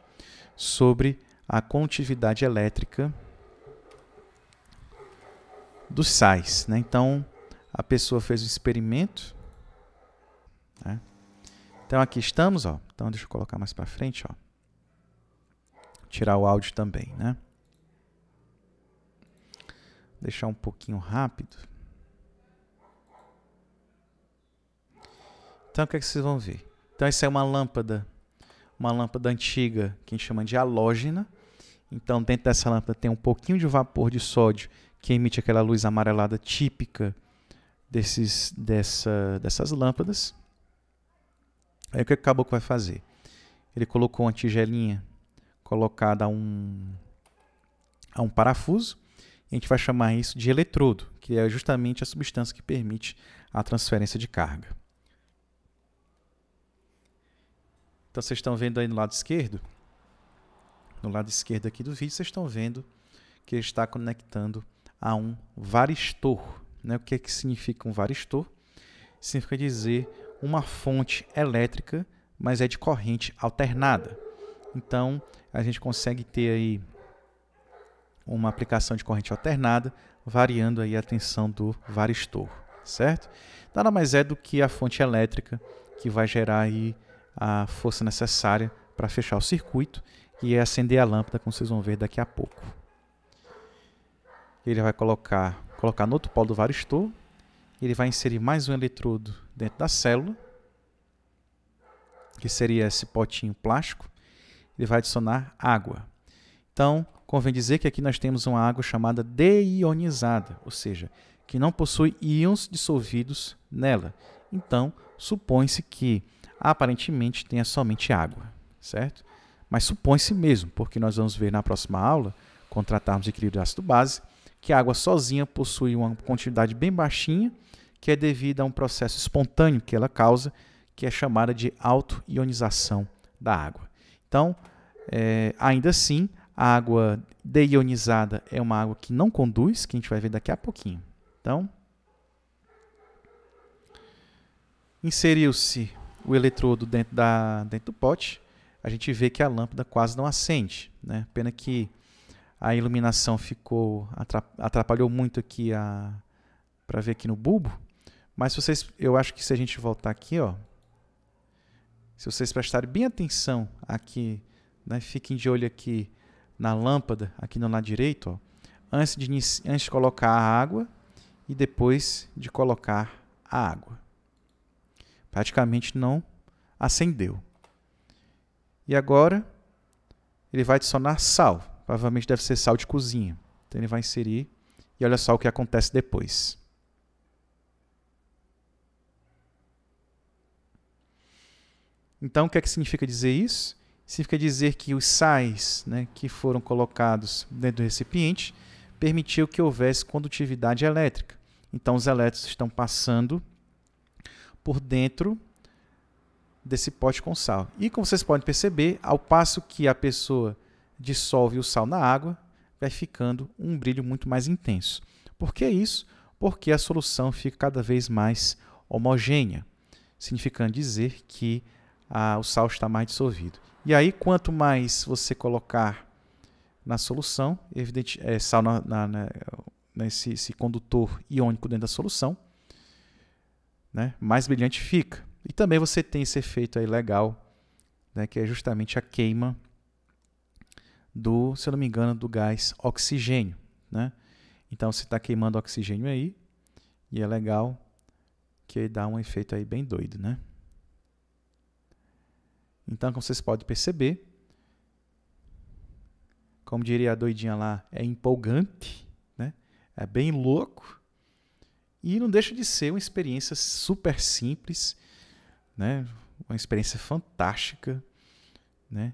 sobre a condutividade elétrica dos sais. Né? Então, a pessoa fez um experimento. Né? Então aqui estamos, ó. Então deixa eu colocar mais para frente, ó. Tirar o áudio também, né? Deixar um pouquinho rápido. Então o que, é que vocês vão ver? Então essa é uma lâmpada, uma lâmpada antiga que a gente chama de halógena. Então dentro dessa lâmpada tem um pouquinho de vapor de sódio que emite aquela luz amarelada típica desses, dessa, dessas lâmpadas. Aí o que o caboclo vai fazer? Ele colocou uma tigelinha colocada a um, a um parafuso. A gente vai chamar isso de eletrodo, que é justamente a substância que permite a transferência de carga. Então vocês estão vendo aí no lado esquerdo, no lado esquerdo aqui do vídeo, vocês estão vendo que ele está conectando a um varistor. Né? O que é que significa um varistor? Significa dizer uma fonte elétrica, mas é de corrente alternada. Então, a gente consegue ter aí uma aplicação de corrente alternada, variando aí a tensão do varistor, certo? Nada mais é do que a fonte elétrica que vai gerar aí a força necessária para fechar o circuito e acender a lâmpada, como vocês vão ver daqui a pouco. Ele vai colocar colocar no outro polo do varistor, ele vai inserir mais um eletrodo dentro da célula, que seria esse potinho plástico, ele vai adicionar água. Então, convém dizer que aqui nós temos uma água chamada deionizada, ou seja, que não possui íons dissolvidos nela. Então, supõe-se que aparentemente tenha somente água, certo? Mas supõe-se mesmo, porque nós vamos ver na próxima aula, quando tratarmos de equilíbrio ácido-base, que a água sozinha possui uma quantidade bem baixinha, que é devida a um processo espontâneo que ela causa, que é chamada de auto-ionização da água. Então, é, ainda assim, a água deionizada é uma água que não conduz, que a gente vai ver daqui a pouquinho. Então, inseriu-se o eletrodo dentro, da, dentro do pote, a gente vê que a lâmpada quase não acende. Né? Pena que a iluminação ficou atrapalhou muito aqui a para ver aqui no bulbo. Mas vocês, eu acho que se a gente voltar aqui, ó, se vocês prestarem bem atenção aqui, né, fiquem de olho aqui na lâmpada, aqui no lado direito, ó, antes de, antes de colocar a água e depois de colocar a água. Praticamente não acendeu. E agora ele vai adicionar sal. Provavelmente deve ser sal de cozinha. Então ele vai inserir e olha só o que acontece depois. Então, o que, é que significa dizer isso? Significa dizer que os sais né, que foram colocados dentro do recipiente permitiu que houvesse condutividade elétrica. Então, os elétrons estão passando por dentro desse pote com sal. E como vocês podem perceber, ao passo que a pessoa dissolve o sal na água, vai ficando um brilho muito mais intenso. Por que isso? Porque a solução fica cada vez mais homogênea, significando dizer que ah, o sal está mais dissolvido. E aí, quanto mais você colocar na solução, evidente, é, sal na, na, na, nesse esse condutor iônico dentro da solução, né, mais brilhante fica. E também você tem esse efeito aí legal, né, que é justamente a queima do, se eu não me engano, do gás oxigênio. Né? Então você está queimando oxigênio aí, e é legal que dá um efeito aí bem doido. Né? Então, como vocês podem perceber, como diria a doidinha lá, é empolgante, né? é bem louco, e não deixa de ser uma experiência super simples, né? uma experiência fantástica, né?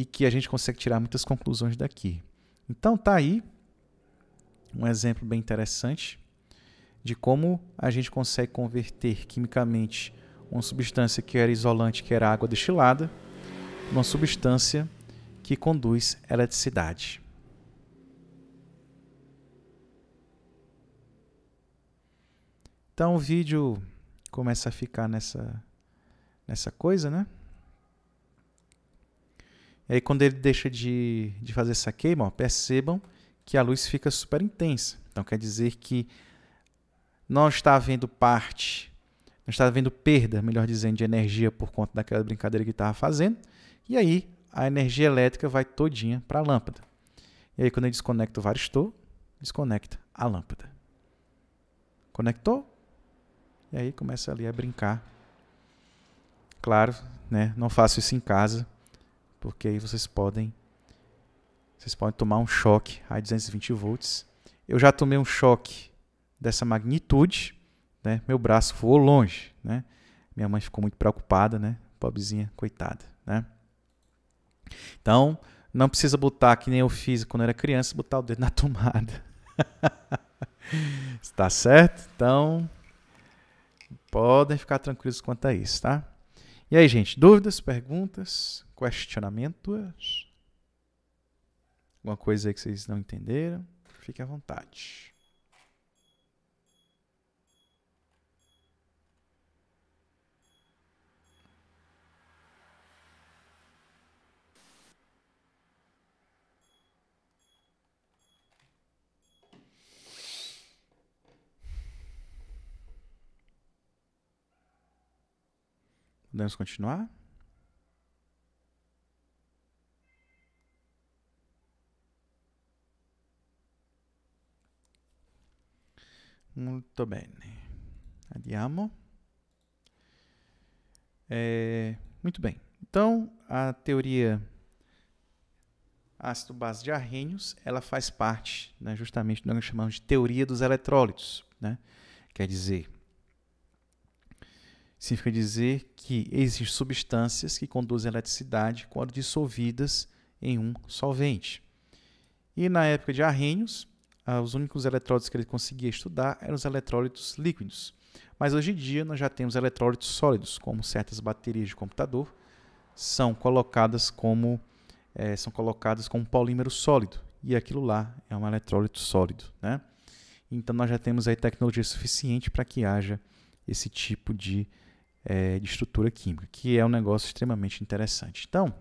e que a gente consegue tirar muitas conclusões daqui. Então tá aí um exemplo bem interessante de como a gente consegue converter quimicamente uma substância que era isolante, que era água destilada, numa substância que conduz eletricidade. Então o vídeo começa a ficar nessa nessa coisa, né? E aí quando ele deixa de, de fazer essa queima, ó, percebam que a luz fica super intensa. Então quer dizer que não está havendo parte, não está havendo perda, melhor dizendo, de energia por conta daquela brincadeira que estava fazendo. E aí a energia elétrica vai todinha para a lâmpada. E aí quando ele desconecta o varistor, desconecta a lâmpada. Conectou? E aí começa ali a brincar. Claro, né? Não faço isso em casa porque aí vocês podem vocês podem tomar um choque a 220 volts. Eu já tomei um choque dessa magnitude, né? Meu braço voou longe, né? Minha mãe ficou muito preocupada, né? Pobrezinha, coitada, né? Então, não precisa botar que nem eu fiz quando era criança, botar o dedo na tomada. Está certo? Então, podem ficar tranquilos quanto a isso, tá? E aí, gente, dúvidas, perguntas, questionamentos? Alguma coisa aí que vocês não entenderam? Fique à vontade. Podemos continuar? Molto bene. Andiamo. É, muito bem. Então, a teoria ácido-base de Arrhenius, ela faz parte né, justamente do que nós chamamos de teoria dos eletrólitos. Né? Quer dizer, significa dizer que existem substâncias que conduzem eletricidade quando dissolvidas em um solvente. E na época de Arrhenius, ah, os únicos eletrólitos que ele conseguia estudar eram os eletrólitos líquidos. Mas hoje em dia nós já temos eletrólitos sólidos, como certas baterias de computador são colocadas como é, são colocadas como um polímero sólido e aquilo lá é um eletrólito sólido, né? Então nós já temos aí tecnologia suficiente para que haja esse tipo de, é, de estrutura química, que é um negócio extremamente interessante. Então,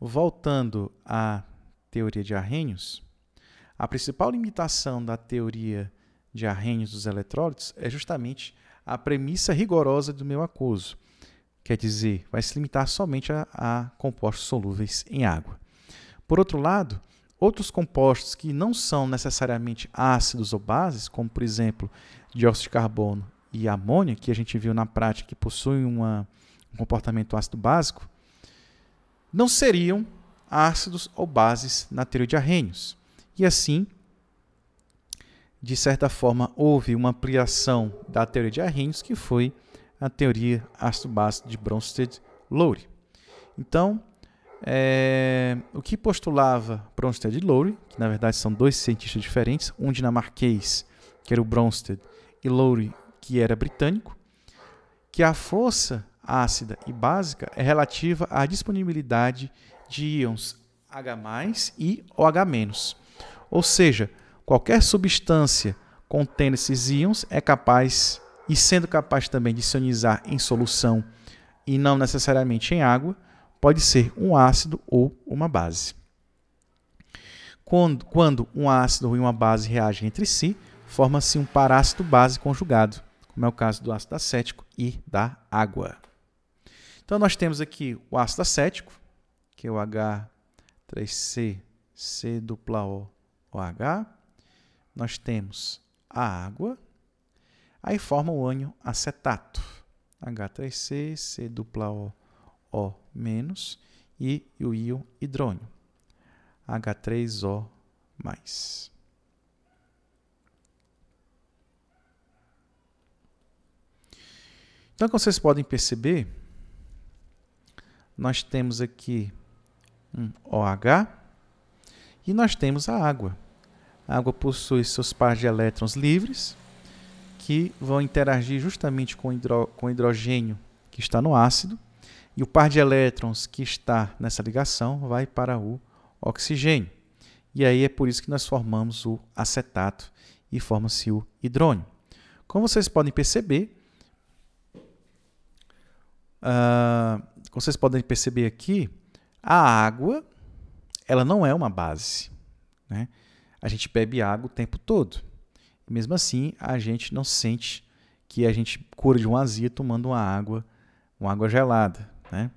voltando à teoria de Arrhenius, a principal limitação da teoria de Arrhenius dos eletrólitos é justamente a premissa rigorosa do meu acoso. quer dizer, vai se limitar somente a, a compostos solúveis em água. Por outro lado, outros compostos que não são necessariamente ácidos ou bases, como por exemplo dióxido de carbono e amônia, que a gente viu na prática que possuem uma, um comportamento ácido básico, não seriam ácidos ou bases na teoria de Arrhenius. E assim, de certa forma, houve uma ampliação da teoria de Arrhenius, que foi a teoria ácido-base de Bronsted-Lowry. Então, é, o que postulava Bronsted e Lowry, que na verdade são dois cientistas diferentes, um dinamarquês, que era o Bronsted, e Lowry, que era britânico, que a força ácida e básica é relativa à disponibilidade de íons H+, e OH-. Ou seja, qualquer substância contendo esses íons é capaz, e sendo capaz também de se ionizar em solução e não necessariamente em água, pode ser um ácido ou uma base. Quando, quando um ácido e uma base reagem entre si, forma-se um parácito base conjugado, como é o caso do ácido acético e da água. Então, nós temos aqui o ácido acético, que é o H3C, C dupla O OH, nós temos a água, aí forma o ânion acetato, H3C, C dupla O, O menos, e o íon hidrônio, H3O+. Então, como vocês podem perceber, nós temos aqui um OH e nós temos a água água possui seus pares de elétrons livres, que vão interagir justamente com, hidro, com o hidrogênio que está no ácido, e o par de elétrons que está nessa ligação vai para o oxigênio. E aí é por isso que nós formamos o acetato e forma-se o hidrônio. Como vocês podem perceber, uh, como vocês podem perceber aqui, a água ela não é uma base. Né? a gente bebe água o tempo todo. mesmo assim, a gente não sente que a gente cura de um azia tomando uma água, uma água gelada, né?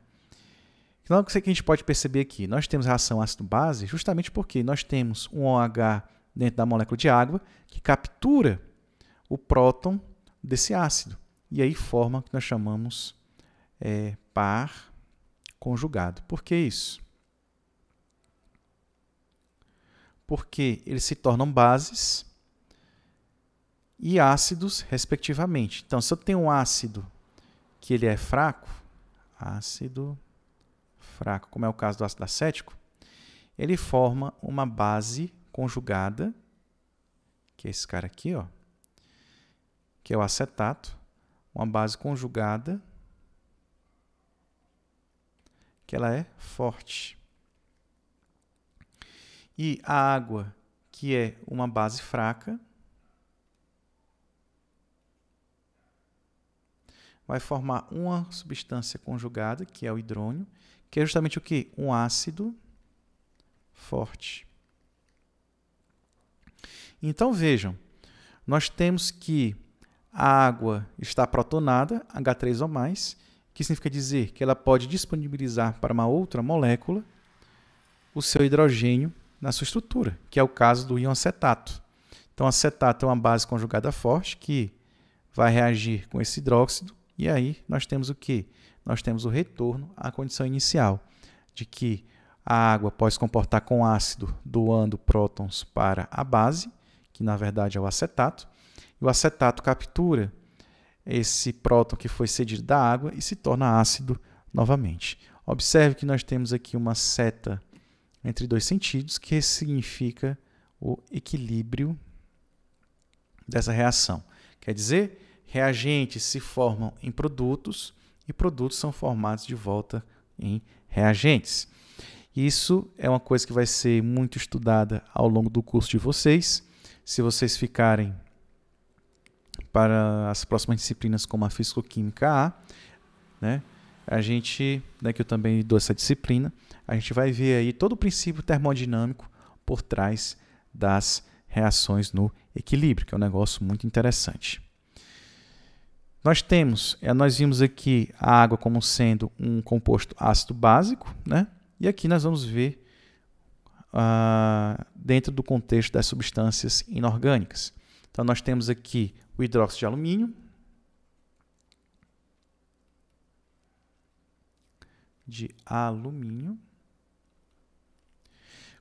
Então, o que a gente pode perceber aqui? Nós temos reação ácido-base justamente porque nós temos um OH dentro da molécula de água que captura o próton desse ácido. E aí forma o que nós chamamos é, par conjugado. Por que isso? porque eles se tornam bases e ácidos, respectivamente. Então, se eu tenho um ácido que ele é fraco, ácido fraco, como é o caso do ácido acético, ele forma uma base conjugada, que é esse cara aqui, ó, que é o acetato, uma base conjugada que ela é forte. E a água, que é uma base fraca, vai formar uma substância conjugada, que é o hidrônio, que é justamente o que? Um ácido forte. Então vejam, nós temos que a água está protonada, H3O+, que significa dizer que ela pode disponibilizar para uma outra molécula o seu hidrogênio na sua estrutura, que é o caso do íon acetato. Então, acetato é uma base conjugada forte que vai reagir com esse hidróxido e aí nós temos o que? Nós temos o retorno à condição inicial de que a água pode se comportar com ácido doando prótons para a base, que na verdade é o acetato, e o acetato captura esse próton que foi cedido da água e se torna ácido novamente. Observe que nós temos aqui uma seta entre dois sentidos, que significa o equilíbrio dessa reação. Quer dizer, reagentes se formam em produtos e produtos são formados de volta em reagentes. Isso é uma coisa que vai ser muito estudada ao longo do curso de vocês. Se vocês ficarem para as próximas disciplinas como a Físico-Química A, né, a gente, né, que eu também dou essa disciplina, a gente vai ver aí todo o princípio termodinâmico por trás das reações no equilíbrio, que é um negócio muito interessante. Nós temos, é, nós vimos aqui a água como sendo um composto ácido básico, né? E aqui nós vamos ver ah, dentro do contexto das substâncias inorgânicas. Então nós temos aqui o hidróxido de alumínio, de alumínio.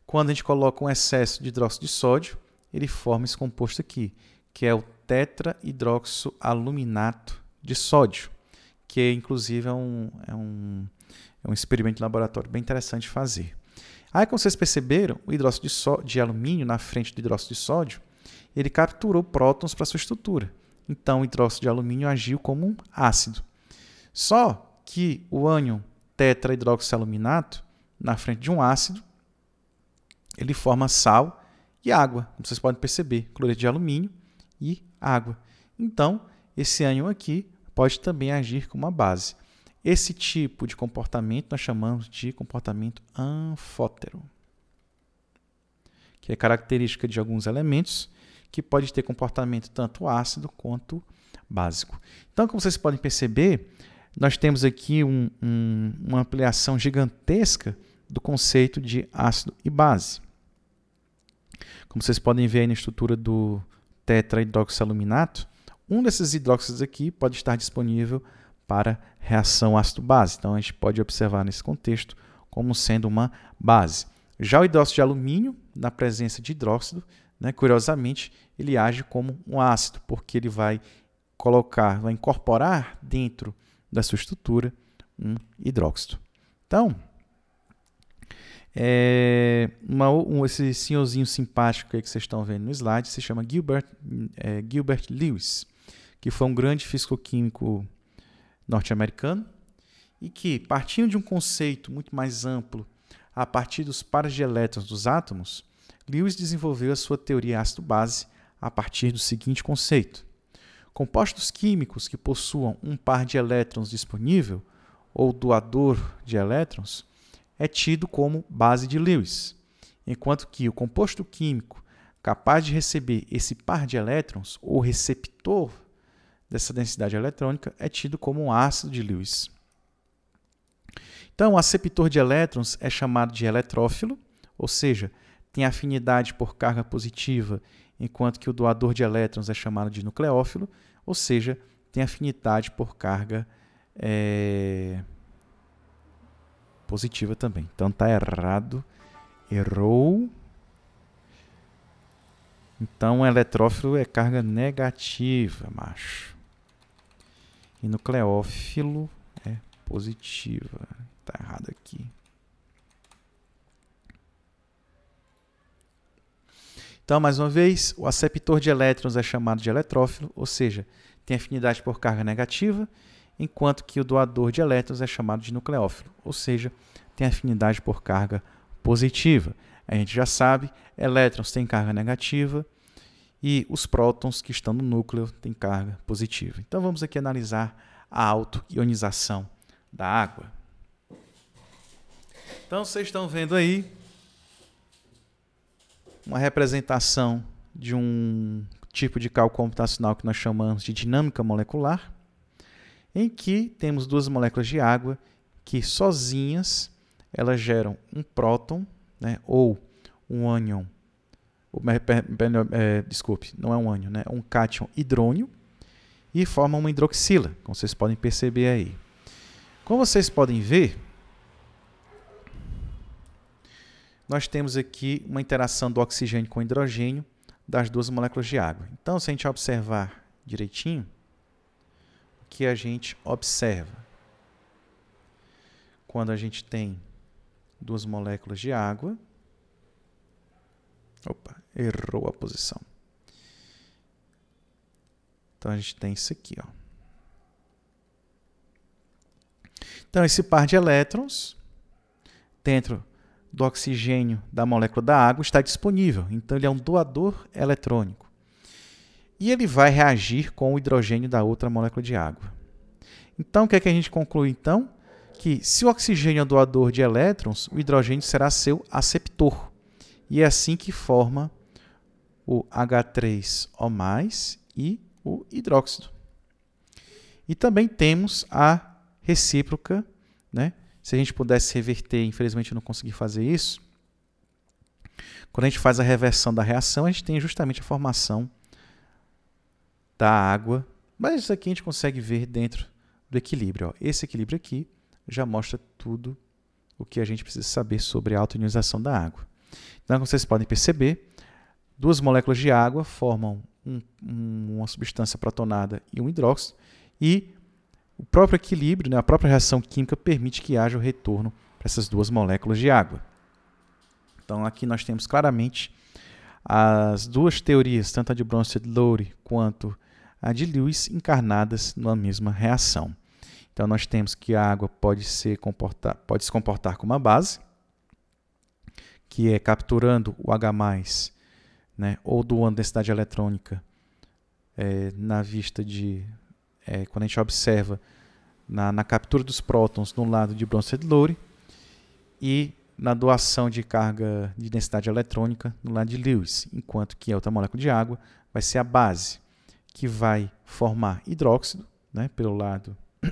Quando a gente coloca um excesso de hidróxido de sódio, ele forma esse composto aqui, que é o tetrahidroxoaluminato de sódio, que inclusive é um, é um, é um experimento de laboratório bem interessante fazer. Aí, como vocês perceberam, o hidróxido de, de alumínio na frente do hidróxido de sódio, ele capturou prótons para sua estrutura. Então, o hidróxido de alumínio agiu como um ácido. Só que o ânion tetrahidroxialuminato na frente de um ácido, ele forma sal e água, como vocês podem perceber, cloreto de alumínio e água. Então, esse ânion aqui pode também agir como uma base. Esse tipo de comportamento nós chamamos de comportamento anfótero, que é característica de alguns elementos que pode ter comportamento tanto ácido quanto básico. Então, como vocês podem perceber, nós temos aqui um, um, uma ampliação gigantesca do conceito de ácido e base. Como vocês podem ver aí na estrutura do tetrahidroxaluminato, um desses hidróxidos aqui pode estar disponível para reação ácido-base. Então, a gente pode observar nesse contexto como sendo uma base. Já o hidróxido de alumínio, na presença de hidróxido, né, curiosamente, ele age como um ácido, porque ele vai colocar, vai incorporar dentro da sua estrutura um hidróxido. Então, é, uma, um, esse senhorzinho simpático que vocês estão vendo no slide se chama Gilbert, é, Gilbert Lewis, que foi um grande físico-químico norte-americano e que, partindo de um conceito muito mais amplo a partir dos pares de elétrons dos átomos, Lewis desenvolveu a sua teoria ácido-base a partir do seguinte conceito. Compostos químicos que possuam um par de elétrons disponível, ou doador de elétrons, é tido como base de Lewis, enquanto que o composto químico capaz de receber esse par de elétrons, ou receptor dessa densidade eletrônica, é tido como um ácido de Lewis. Então, o aceptor de elétrons é chamado de eletrófilo, ou seja, tem afinidade por carga positiva enquanto que o doador de elétrons é chamado de nucleófilo, ou seja, tem afinidade por carga é, positiva também. Então tá errado. Errou. Então o eletrófilo é carga negativa, macho. E nucleófilo é positiva. Tá errado aqui. Então, mais uma vez, o aceptor de elétrons é chamado de eletrófilo, ou seja, tem afinidade por carga negativa, enquanto que o doador de elétrons é chamado de nucleófilo, ou seja, tem afinidade por carga positiva. A gente já sabe, elétrons têm carga negativa e os prótons que estão no núcleo têm carga positiva. Então vamos aqui analisar a autoionização da água. Então vocês estão vendo aí uma representação de um tipo de cálculo computacional que nós chamamos de dinâmica molecular, em que temos duas moléculas de água que sozinhas elas geram um próton, né, ou um ânion, é, desculpe, não é um ânion, né, um cátion hidrônio, e formam uma hidroxila, como vocês podem perceber aí. Como vocês podem ver, nós temos aqui uma interação do oxigênio com o hidrogênio das duas moléculas de água. Então, se a gente observar direitinho, o que a gente observa? Quando a gente tem duas moléculas de água. Opa, errou a posição. Então a gente tem isso aqui, ó. Então esse par de elétrons dentro do oxigênio da molécula da água está disponível. Então, ele é um doador eletrônico. E ele vai reagir com o hidrogênio da outra molécula de água. Então, o que, é que a gente conclui, então? Que se o oxigênio é doador de elétrons, o hidrogênio será seu aceptor. E é assim que forma o H3O+, e o hidróxido. E também temos a recíproca, né, se a gente pudesse reverter, infelizmente eu não consegui fazer isso. Quando a gente faz a reversão da reação, a gente tem justamente a formação da água, mas isso aqui a gente consegue ver dentro do equilíbrio. Ó. Esse equilíbrio aqui já mostra tudo o que a gente precisa saber sobre a autoionização da água. Então, como vocês podem perceber, duas moléculas de água formam um, um, uma substância protonada e um hidróxido, e o próprio equilíbrio, né, a própria reação química permite que haja o retorno para essas duas moléculas de água. Então aqui nós temos claramente as duas teorias, tanto a de Bronsted Lowry quanto a de Lewis, encarnadas numa mesma reação. Então nós temos que a água pode se comportar, pode se comportar como uma base, que é capturando o H+, né, ou doando densidade eletrônica é, na vista de é, quando a gente observa na, na, captura dos prótons no lado de Bronsted Lowry e na doação de carga de densidade eletrônica no lado de Lewis, enquanto que a outra molécula de água vai ser a base, que vai formar hidróxido, né, pelo lado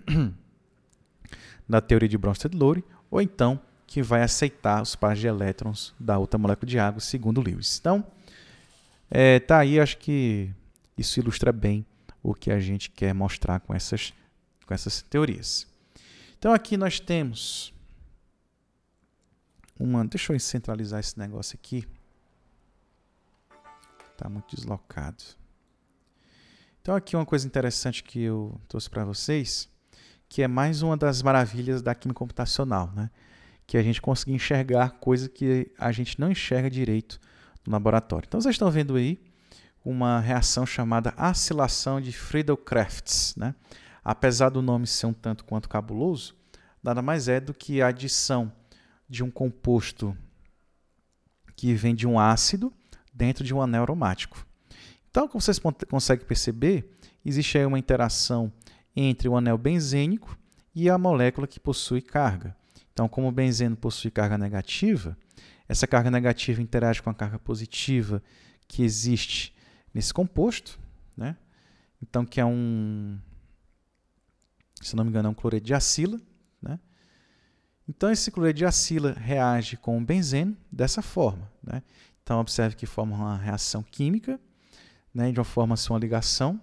da teoria de Bronsted-Lowry, ou então que vai aceitar os pares de elétrons da outra molécula de água, segundo Lewis. Então, é, tá aí, acho que isso ilustra bem o que a gente quer mostrar com essas, com essas teorias. Então aqui nós temos uma. Deixa eu centralizar esse negócio aqui. Está muito deslocado. Então aqui uma coisa interessante que eu trouxe para vocês, que é mais uma das maravilhas da química computacional, né? que a gente consegue enxergar coisa que a gente não enxerga direito no laboratório. Então vocês estão vendo aí uma reação chamada acilação de Friedel-Crafts. Né? Apesar do nome ser um tanto quanto cabuloso, nada mais é do que a adição de um composto que vem de um ácido dentro de um anel aromático. Então, como vocês conseguem perceber, existe aí uma interação entre o anel benzênico e a molécula que possui carga. Então, como o benzeno possui carga negativa, essa carga negativa interage com a carga positiva que existe nesse composto, né? Então, que é um, se não me engano, é um cloreto de acila, né? Então, esse cloreto de acila reage com o benzeno dessa forma, né? Então, observe que forma uma reação química, né? De uma forma, assim, uma ligação.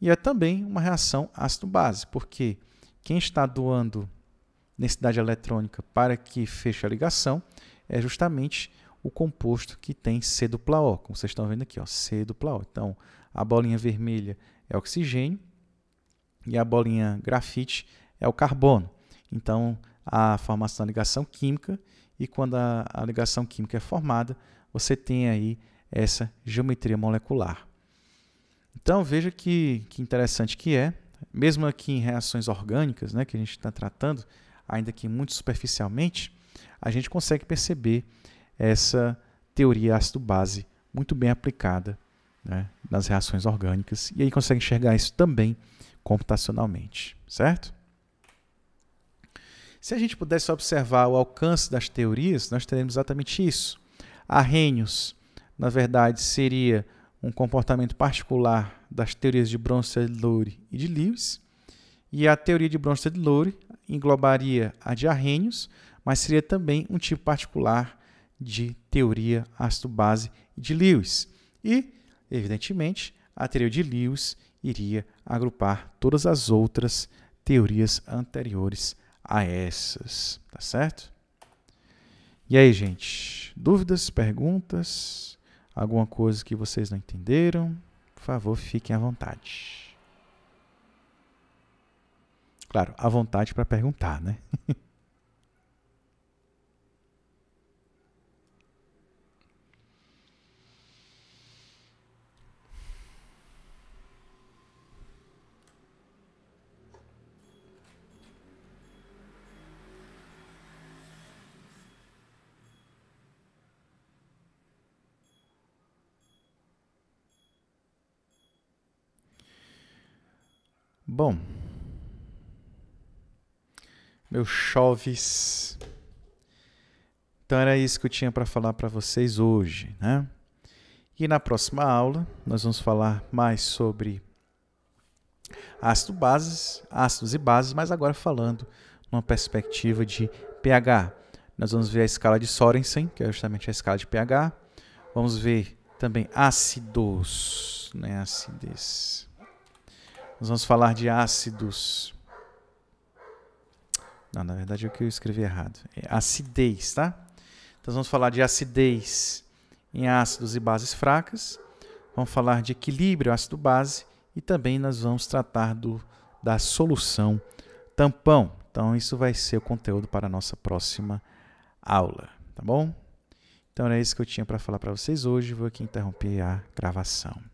E é também uma reação ácido-base, porque quem está doando necessidade eletrônica para que feche a ligação é justamente o composto que tem C dupla O, como vocês estão vendo aqui, ó, C dupla O. Então, a bolinha vermelha é oxigênio e a bolinha grafite é o carbono. Então, a formação da ligação química e quando a, a ligação química é formada, você tem aí essa geometria molecular. Então, veja que, que interessante que é, mesmo aqui em reações orgânicas, né, que a gente está tratando, ainda que muito superficialmente, a gente consegue perceber essa teoria ácido-base muito bem aplicada né, nas reações orgânicas e aí consegue enxergar isso também computacionalmente, certo? Se a gente pudesse observar o alcance das teorias, nós teremos exatamente isso. Arrhenius, na verdade, seria um comportamento particular das teorias de Bronsted-Lowry e de Lewis, e a teoria de Bronsted-Lowry englobaria a de Arrhenius, mas seria também um tipo particular de teoria ácido-base de Lewis. E, evidentemente, a teoria de Lewis iria agrupar todas as outras teorias anteriores a essas, tá certo? E aí, gente, dúvidas, perguntas, alguma coisa que vocês não entenderam? Por favor, fiquem à vontade. Claro, à vontade para perguntar, né? Bom. Meu choves. Então era isso que eu tinha para falar para vocês hoje, né? E na próxima aula nós vamos falar mais sobre ácido bases, ácidos e bases, mas agora falando numa perspectiva de pH. Nós vamos ver a escala de Sorensen, que é justamente a escala de pH. Vamos ver também ácidos, né, acidez. Nós vamos falar de ácidos. Não, na verdade é o que eu escrevi errado. É acidez, tá? Então vamos falar de acidez em ácidos e bases fracas. Vamos falar de equilíbrio ácido-base e também nós vamos tratar do, da solução tampão. Então isso vai ser o conteúdo para a nossa próxima aula, tá bom? Então era isso que eu tinha para falar para vocês hoje. Vou aqui interromper a gravação.